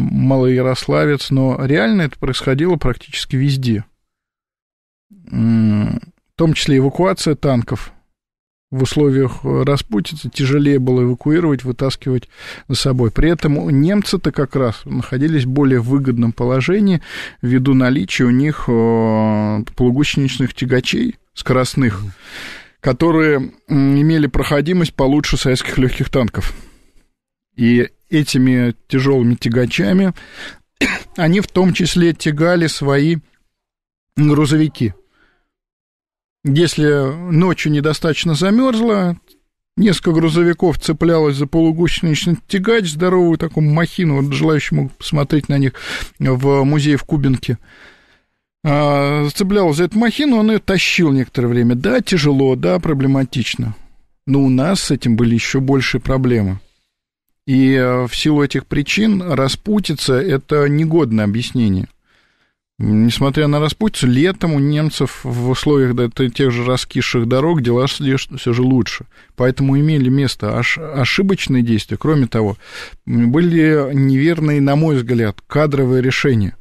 Малоярославец, но реально это происходило практически везде – в том числе эвакуация танков в условиях э, распутицы тяжелее было эвакуировать, вытаскивать за собой. При этом немцы-то как раз находились в более выгодном положении ввиду наличия у них э, полугусеничных тягачей скоростных, которые имели проходимость получше советских легких танков. И этими тяжелыми тягачами *coughs* они в том числе тягали свои грузовики – если ночью недостаточно замерзло, несколько грузовиков цеплялось за полугусеничный тягач, здоровую такую махину, вот желающие могут посмотреть на них в музее в Кубинке. Зацеплялась за эту махину, он ее тащил некоторое время. Да, тяжело, да, проблематично. Но у нас с этим были еще большие проблемы. И а, в силу этих причин распутиться – это негодное объяснение. Несмотря на распутицу, летом у немцев в условиях да, тех же раскисших дорог дела все же лучше. Поэтому имели место ошибочные действия. Кроме того, были неверные, на мой взгляд, кадровые решения.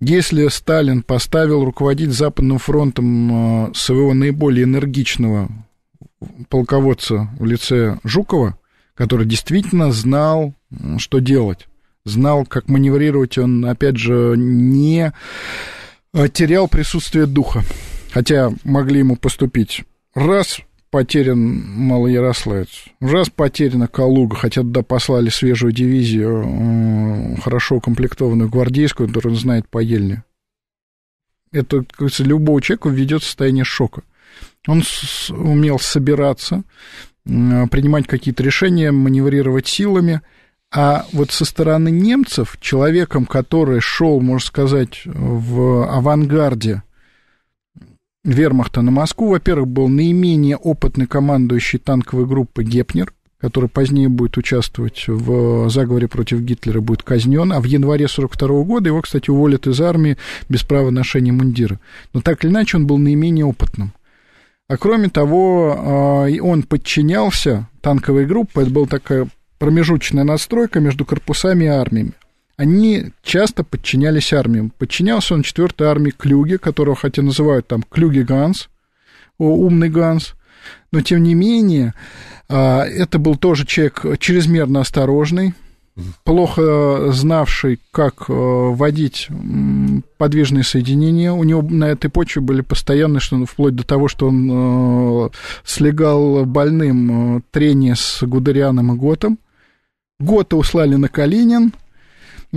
Если Сталин поставил руководить Западным фронтом э, своего наиболее энергичного полководца в лице Жукова, который действительно знал, что делать, знал, как маневрировать, он, опять же, не э, терял присутствие духа. Хотя могли ему поступить раз потерян Малоярославец, раз потеряна Калуга, хотя туда послали свежую дивизию, э, хорошо укомплектованную гвардейскую, которую он знает по Ельне. Это, как говорится, любого человека введет в состояние шока. Он умел собираться, принимать какие-то решения, маневрировать силами – а вот со стороны немцев, человеком, который шел, можно сказать, в авангарде вермахта на Москву, во-первых, был наименее опытный командующий танковой группы Гепнер, который позднее будет участвовать в заговоре против Гитлера, будет казнен, а в январе 1942 года его, кстати, уволят из армии без права ношения мундира. Но так или иначе он был наименее опытным. А кроме того, а, он подчинялся танковой группе, это была такая промежуточная настройка между корпусами и армиями. Они часто подчинялись армиям. Подчинялся он 4-й армии Клюге, которого хотя называют там Клюге Ганс, умный Ганс. Но, тем не менее, а, это был тоже человек чрезмерно осторожный, плохо знавший, как э, водить подвижные соединения. У него на этой почве были постоянные, что вплоть до того, что он э, слегал больным э, трение с Гудерианом и Готом. Гота услали на Калинин,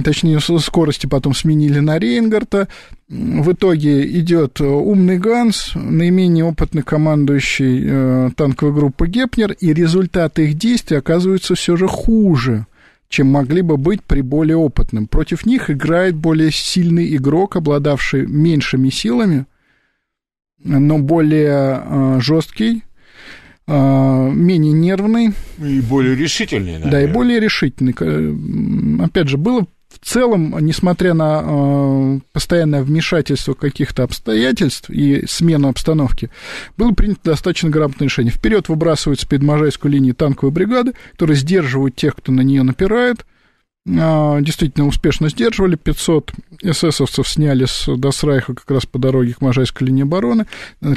точнее, скорости потом сменили на Рейнгарта. В итоге идет э, умный Ганс, наименее опытный командующий э, танковой группы Гепнер, и результаты их действий оказываются все же хуже, чем могли бы быть при более опытном. Против них играет более сильный игрок, обладавший меньшими силами, но более э, жесткий, а, менее нервный. И более решительный, наверное. Да, и более решительный. Опять же, было в целом, несмотря на а, постоянное вмешательство каких-то обстоятельств и смену обстановки, было принято достаточно грамотное решение. Вперед выбрасываются перед Можайской линией танковые бригады, которые сдерживают тех, кто на нее напирает, а, действительно успешно сдерживали. 500 эсэсовцев сняли с Досрайха как раз по дороге к Можайской линии обороны.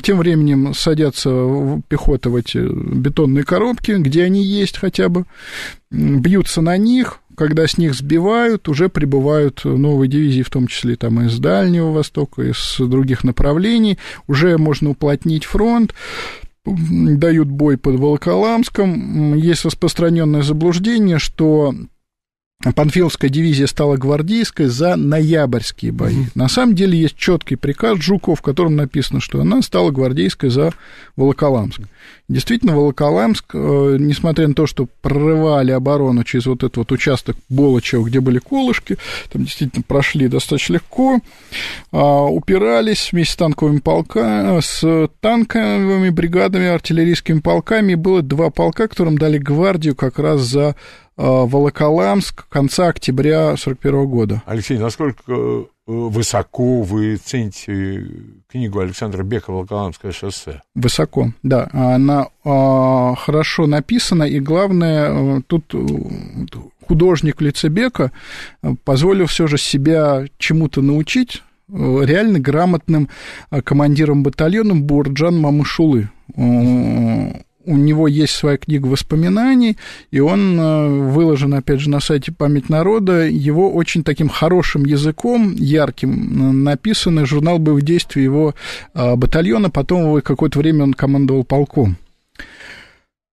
Тем временем садятся пехота в эти бетонные коробки, где они есть хотя бы, бьются на них, когда с них сбивают, уже прибывают новые дивизии, в том числе там из Дальнего Востока, из других направлений, уже можно уплотнить фронт дают бой под Волоколамском. Есть распространенное заблуждение, что Панфиловская дивизия стала гвардейской за ноябрьские бои. Угу. На самом деле есть четкий приказ Жуков, в котором написано, что она стала гвардейской за Волоколамск. Действительно, Волоколамск, э, несмотря на то, что прорывали оборону через вот этот вот участок Болочева, где были колышки, там действительно прошли достаточно легко, а, упирались вместе с танковыми полками, с танковыми бригадами, артиллерийскими полками. было два полка, которым дали гвардию как раз за Э, Волоколамск конца октября 1941 года. Алексей, насколько э, высоко вы цените книгу Александра Бека «Волоколамское шоссе»? Высоко, да. Она э, хорошо написана, и главное, тут художник Лице Бека позволил все же себя чему-то научить, реально грамотным командиром батальона Бурджан Мамышулы у него есть своя книга воспоминаний, и он э, выложен, опять же, на сайте «Память народа». Его очень таким хорошим языком, ярким, написанный журнал боевых действий его э, батальона. Потом его какое-то время он командовал полком.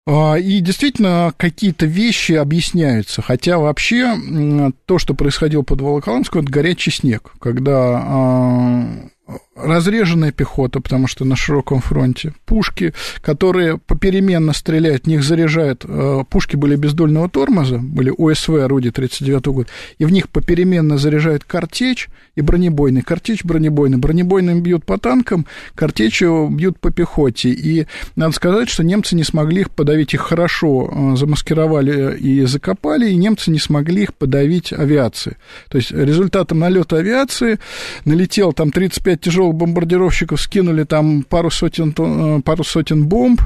А, и действительно, какие-то вещи объясняются. Хотя вообще то, что происходило под Волоколамском, это горячий снег, когда а, разреженная пехота, потому что на широком фронте, пушки, которые попеременно стреляют, в них заряжают, э, пушки были бездольного тормоза, были ОСВ орудия 39 года, и в них попеременно заряжают картечь и бронебойный, картечь бронебойный, бронебойным бьют по танкам, картечью бьют по пехоте, и надо сказать, что немцы не смогли их подавить, их хорошо э, замаскировали и закопали, и немцы не смогли их подавить авиации. То есть результатом налета авиации налетел там 35 тяжелых тяжелых бомбардировщиков скинули там пару сотен, э, пару сотен бомб,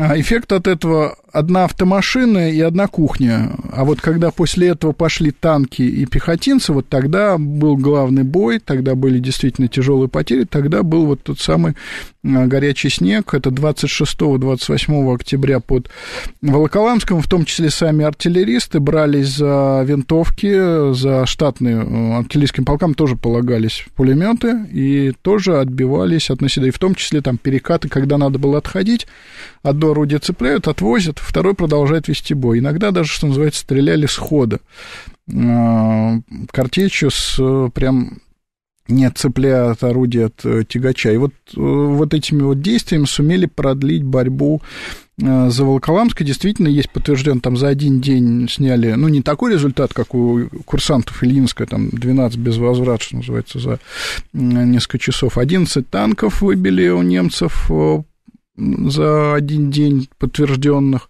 а, Эффект от этого одна автомашина и одна кухня. А вот когда после этого пошли танки и пехотинцы, вот тогда был главный бой, тогда были действительно тяжелые потери, тогда был вот тот самый а, горячий снег, это 26-28 октября под Волоколамском, в том числе сами артиллеристы брались за винтовки, за штатные, э, артиллерийским полкам тоже полагались пулеметы и тоже отбивались относительно, и в том числе там перекаты, когда надо было отходить, от орудие цепляют, отвозят, бунт, второй продолжает вести бой. Иногда даже, что называется, стреляли с хода. А, картечью с прям не отцепляя от орудия э, от тягача. И вот, э, вот этими вот действиями сумели продлить борьбу э, за Волоколамской. Действительно, есть подтвержден, там за один день сняли, ну, не такой результат, как у курсантов Ильинска, там 12 без что называется, за несколько часов. 11 танков выбили у немцев, за один день подтвержденных.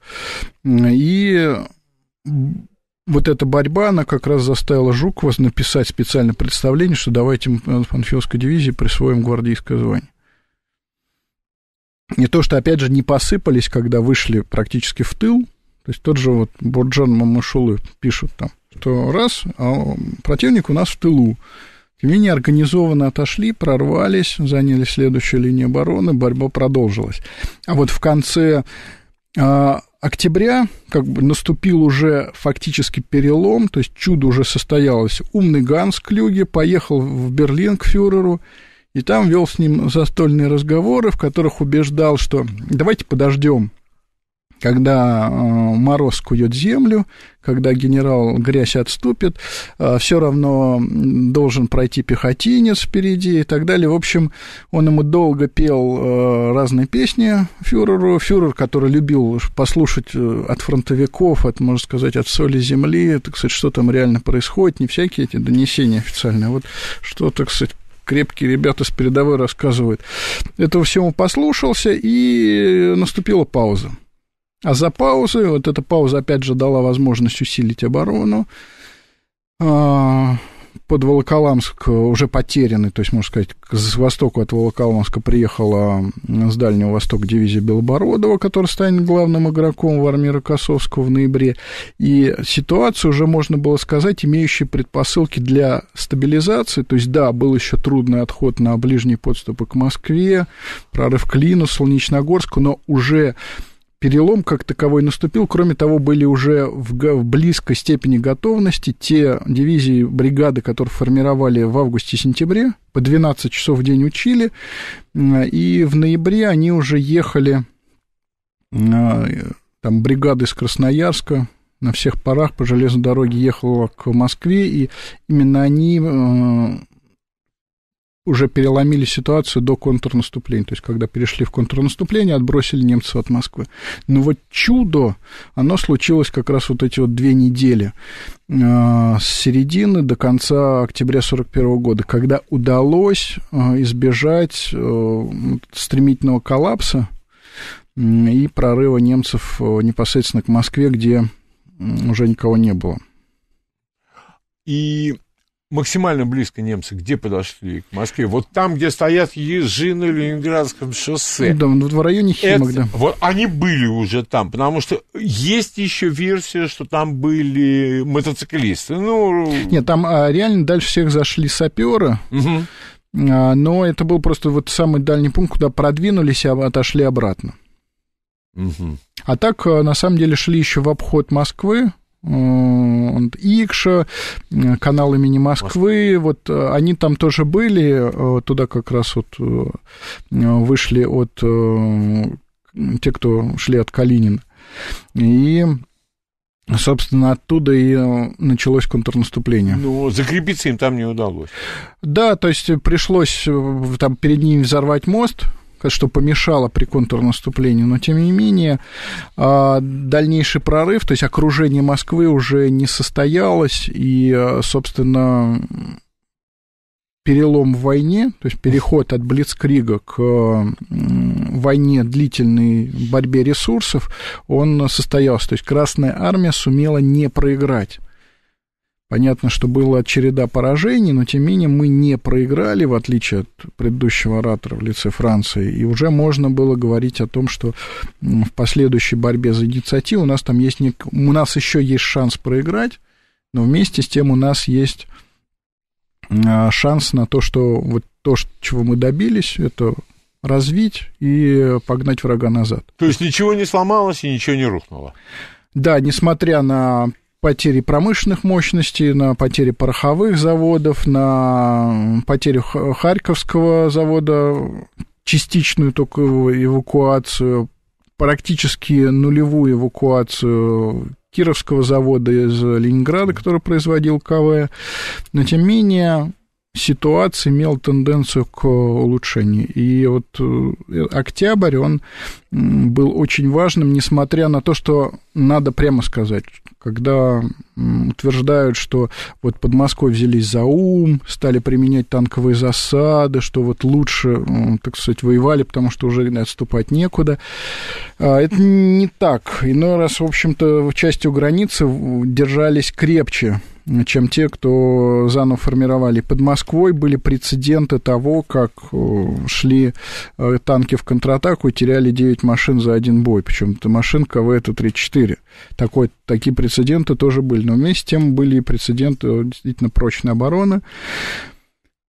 И вот эта борьба, она как раз заставила Жукова написать специальное представление, что давайте мы Панфиловской дивизии присвоим гвардейское звание. Не то, что, опять же, не посыпались, когда вышли практически в тыл, то есть тот же вот Борджан Мамашулы пишут там, что раз, а противник у нас в тылу, Менее организованно отошли, прорвались, заняли следующую линию обороны, борьба продолжилась. А вот в конце а, октября как бы наступил уже фактически перелом, то есть чудо уже состоялось. Умный Ганс Клюге поехал в Берлин к фюреру, и там вел с ним застольные разговоры, в которых убеждал, что давайте подождем, когда э, мороз кует землю, когда генерал грязь отступит, э, все равно должен пройти пехотинец впереди и так далее. В общем, он ему долго пел э, разные песни фюреру. Фюрер, который любил послушать от фронтовиков, от, можно сказать, от соли земли, так сказать, что там реально происходит, не всякие эти донесения официальные, а вот что, так сказать, крепкие ребята с передовой рассказывают. Этого всему послушался, и наступила пауза. А за паузы, вот эта пауза, опять же, дала возможность усилить оборону. А, под Волоколамск уже потерянный, то есть, можно сказать, с востока от Волоколамска приехала с Дальнего Востока дивизия Белобородова, которая станет главным игроком в армии Рокоссовского в ноябре. И ситуация уже, можно было сказать, имеющая предпосылки для стабилизации. То есть, да, был еще трудный отход на ближние подступы к Москве, прорыв к Лину, Солнечногорску, но уже перелом как таковой наступил. Кроме того, были уже в, в близкой степени готовности те дивизии, бригады, которые формировали в августе-сентябре, по 12 часов в день учили, э, и в ноябре они уже ехали, э, там, бригады из Красноярска, на всех парах по железной дороге ехала к Москве, и именно они э, уже переломили ситуацию до контрнаступления. То есть, когда перешли в контрнаступление, отбросили немцев от Москвы. Но вот чудо, оно случилось как раз вот эти вот две недели э, с середины до конца октября 1941 года, когда удалось э, избежать э, стремительного коллапса и прорыва немцев непосредственно к Москве, где уже никого не было. И максимально близко немцы где подошли к Москве? Вот там, где стоят ежи на Ленинградском шоссе. да, вот ну, в районе Химок, да. Вот они были уже там, потому что есть еще версия, что там были мотоциклисты. Ну... Нет, там а, реально дальше всех зашли саперы, угу. а, но это был просто вот самый дальний пункт, куда продвинулись и а отошли обратно. Угу. А так, а, на самом деле, шли еще в обход Москвы, Икша, э, канал имени Москвы, вот э, они там тоже были, э, туда как раз вот вышли от те, кто шли от Калинина. И Собственно, оттуда и началось контрнаступление. Ну, закрепиться им там не удалось. Да, то есть пришлось там перед ними взорвать мост, что помешало при контрнаступлении, но тем не менее а, дальнейший прорыв, то есть окружение Москвы уже не состоялось, и, а, собственно, перелом в войне, то есть переход от Блицкрига к а, войне, длительной борьбе ресурсов, он состоялся. То есть Красная Армия сумела не проиграть. Понятно, что была череда поражений, но тем не менее мы не проиграли, в отличие от предыдущего оратора в лице Франции. И уже можно было говорить о том, что в последующей борьбе за инициативу у нас там есть нек... у нас еще есть шанс проиграть, но вместе с тем у нас есть а, шанс на то, что вот то, чего мы добились, это развить и погнать врага назад. То есть ничего не сломалось и ничего не рухнуло? Да, несмотря на потери промышленных мощностей, на потери пороховых заводов, на потери Харьковского завода, частичную только эвакуацию, практически нулевую эвакуацию Кировского завода из Ленинграда, который производил КВ. Но тем не менее, ситуации имел тенденцию к э, улучшению. И вот э, октябрь, он был очень важным, несмотря на то, что надо прямо сказать, когда утверждают, что вот под Москвой взялись за ум, стали применять танковые засады, что вот лучше, так сказать, воевали, потому что уже отступать некуда. А, это не так. Иной раз, в общем-то, частью границы держались крепче чем те, кто заново формировали. Под Москвой были прецеденты того, как э, шли э, танки в контратаку и теряли 9 машин за один бой. Причем это машин КВ-34. Такой, такие прецеденты тоже были. Но вместе с тем были и прецеденты э, действительно прочной обороны.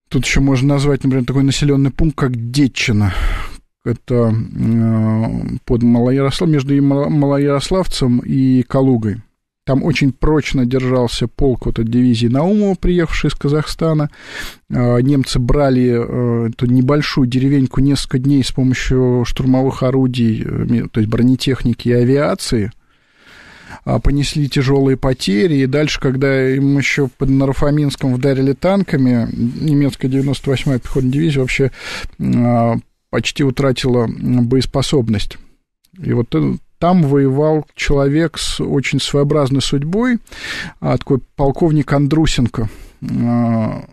Тут еще можно назвать, например, такой населенный пункт, как Детчина, это под Малоярослав, между Малоярославцем и Калугой. Там очень прочно держался полк вот от дивизии Наумова, приехавший из Казахстана. А, немцы брали э, эту небольшую деревеньку несколько дней с помощью штурмовых орудий, э, то есть бронетехники и авиации а, – понесли тяжелые потери. И дальше, когда им еще под Нарафаминском вдарили танками, немецкая 98-я пехотная дивизия вообще а, почти утратила боеспособность. И вот э, там воевал человек с очень своеобразной судьбой, а, такой полковник Андрусенко, а,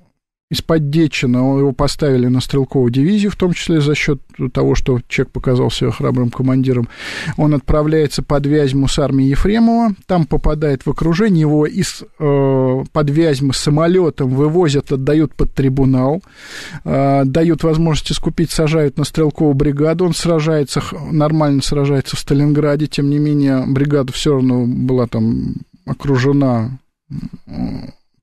из-под Дечина, его поставили на стрелковую дивизию, в том числе за счет того, что Чек показал себя храбрым командиром. Он отправляется под Вязьму с армией Ефремова, там попадает в окружение, его из э, под Вязьмы самолетом вывозят, отдают под трибунал, э, дают возможность искупить, сажают на стрелковую бригаду, он сражается, нормально сражается в Сталинграде, тем не менее бригада все равно была там окружена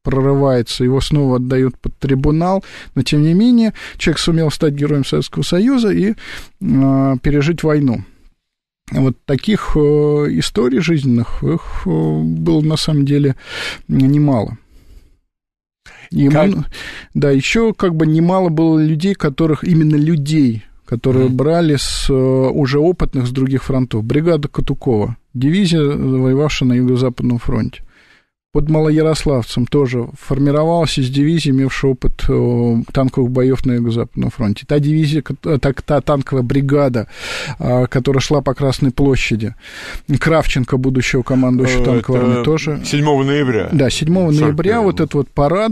прорывается, его снова отдают под трибунал, но тем не менее человек сумел стать героем Советского Союза и э, пережить войну. Вот таких э, историй жизненных их э, было на самом деле немало. Ему, как? Да, еще как бы немало было людей, которых именно людей, которые mm-hmm. брали с э, уже опытных с других фронтов. Бригада Катукова, дивизия, воевавшая на Юго-Западном фронте под Малоярославцем тоже формировалась из дивизии, имевшей опыт э, танковых боев на Юго-Западном фронте. Та дивизия, э, та, та танковая бригада, э, которая шла по Красной площади. Кравченко, будущего командующего танковой армии, тоже. 7 ноября. Да, 7 ноября вот этот вот парад,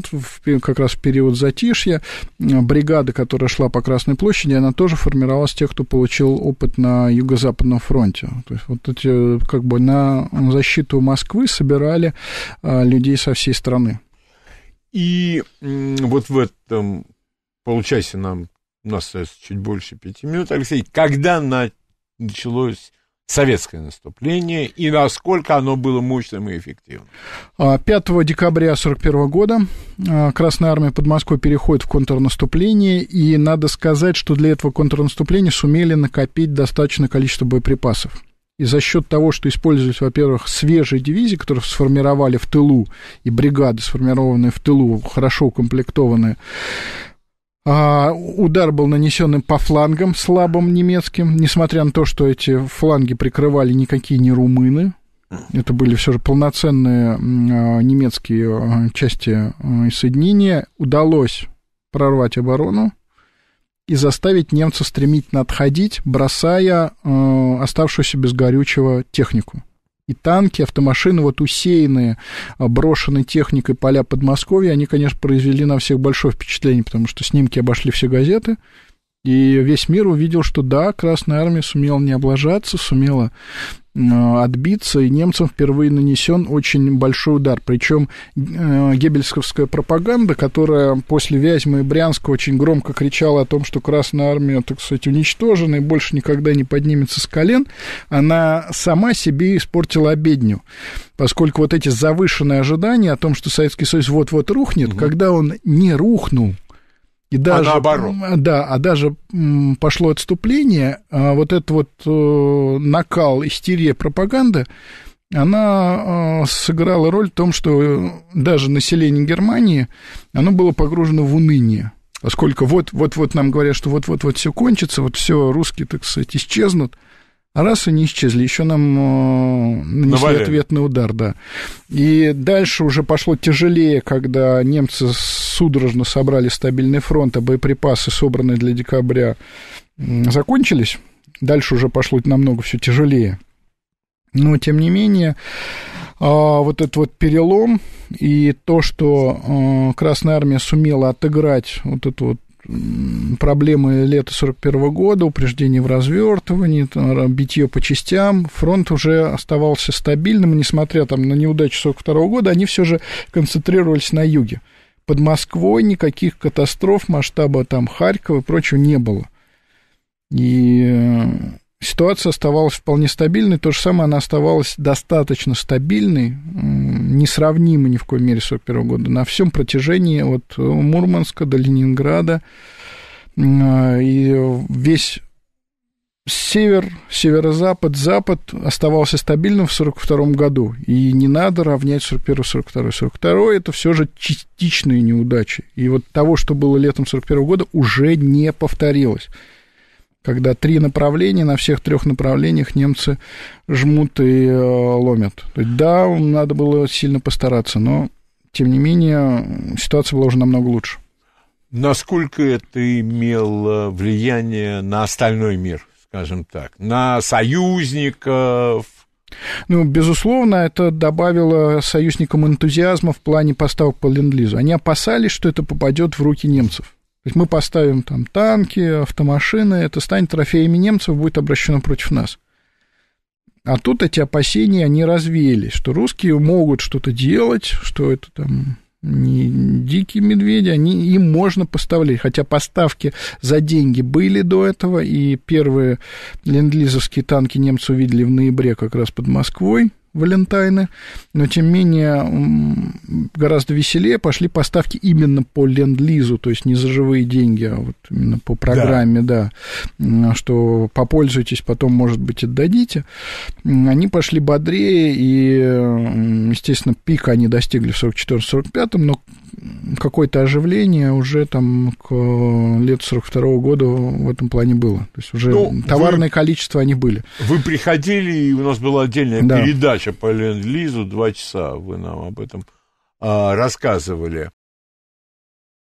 как раз в период затишья, бригада, которая шла по Красной площади, она тоже формировалась тех, кто получил опыт на Юго-Западном фронте. То есть вот эти, как бы на защиту Москвы собирали а, людей со всей страны. И вот в этом получается нам у нас остается чуть больше пяти минут, Алексей, когда началось советское наступление и насколько оно было мощным и эффективным. 5 а, декабря 1941 года а, Красная Армия под Москвой переходит в контрнаступление, и надо сказать, что для этого контрнаступления сумели накопить достаточное количество боеприпасов и за счет того, что использовались, во-первых, свежие дивизии, которые сформировали в тылу, и бригады, сформированные в тылу, хорошо укомплектованные, а, удар был нанесен по флангам слабым немецким, несмотря на то, что эти фланги прикрывали никакие не румыны. Это были все же полноценные а, немецкие а, части и а, соединения. Удалось прорвать оборону и заставить немцев стремительно отходить, бросая э, оставшуюся без горючего технику. И танки, автомашины, вот усеянные, э, брошенной техникой поля Подмосковья, они, конечно, произвели на всех большое впечатление, потому что снимки обошли все газеты, и весь мир увидел, что да, Красная Армия сумела не облажаться, сумела Э, отбиться, и немцам впервые нанесен очень большой удар. Причем э, геббельсовская пропаганда, которая после Вязьмы и Брянска очень громко кричала о том, что Красная Армия, так сказать, уничтожена и больше никогда не поднимется с колен, она сама себе испортила обедню. Поскольку вот эти завышенные ожидания о том, что Советский Союз вот-вот рухнет, угу. когда он не рухнул, и а даже, а наоборот. Да, а даже пошло отступление, а вот этот вот э, накал, истерия, пропаганда, она а, сыграла роль в том, что э, даже население Германии, оно было погружено в уныние. Поскольку вот-вот-вот нам говорят, что вот-вот-вот все кончится, вот все, русские, так сказать, исчезнут. А раз они исчезли, еще нам э, нанесли Навалили. ответный удар, да. И дальше уже пошло тяжелее, когда немцы судорожно собрали стабильный фронт, а боеприпасы, собранные для декабря, закончились. Дальше уже пошло намного все тяжелее. Но, тем не менее, а, вот этот вот перелом и то, что а, Красная Армия сумела отыграть вот эту вот проблемы лета 41 года, упреждение в развертывании, битье по частям, фронт уже оставался стабильным, несмотря там, на неудачи 42 года, они все же концентрировались на юге под Москвой никаких катастроф масштаба там Харькова и прочего не было. И э, ситуация оставалась вполне стабильной. То же самое она оставалась достаточно стабильной, несравнимой ни в коей мере с 41 года, на всем протяжении от Мурманска до Ленинграда. Э, и весь Север, северо-запад, запад оставался стабильным в 1942 году. И не надо равнять 41 42 42 это все же частичные неудачи. И вот того, что было летом 41 года, уже не повторилось. Когда три направления, на всех трех направлениях немцы жмут и э, ломят. Есть, да, надо было сильно постараться, но, тем не менее, ситуация была уже намного лучше. Насколько это имело влияние на остальной мир? скажем так, на союзников, ну, безусловно, это добавило союзникам энтузиазма в плане поставок по ленд-лизу. Они опасались, что это попадет в руки немцев. То есть мы поставим там танки, автомашины, это станет трофеями немцев, будет обращено против нас. А тут эти опасения, они развеялись, что русские могут что-то делать, что это там не дикие медведи, они, им можно поставлять, хотя поставки за деньги были до этого, и первые ленд танки немцы увидели в ноябре как раз под Москвой, Валентайны, но тем не менее гораздо веселее пошли поставки именно по ленд-лизу, то есть не за живые деньги, а вот именно по программе, да. да, что попользуйтесь, потом, может быть, отдадите. Они пошли бодрее, и, естественно, пика они достигли в 44-45, но какое-то оживление уже там к лету 42 -го года в этом плане было. То есть уже ну, товарное вы, количество они были. Вы приходили, и у нас была отдельная да. передача передача по ленд-лизу, два часа вы нам об этом а, рассказывали.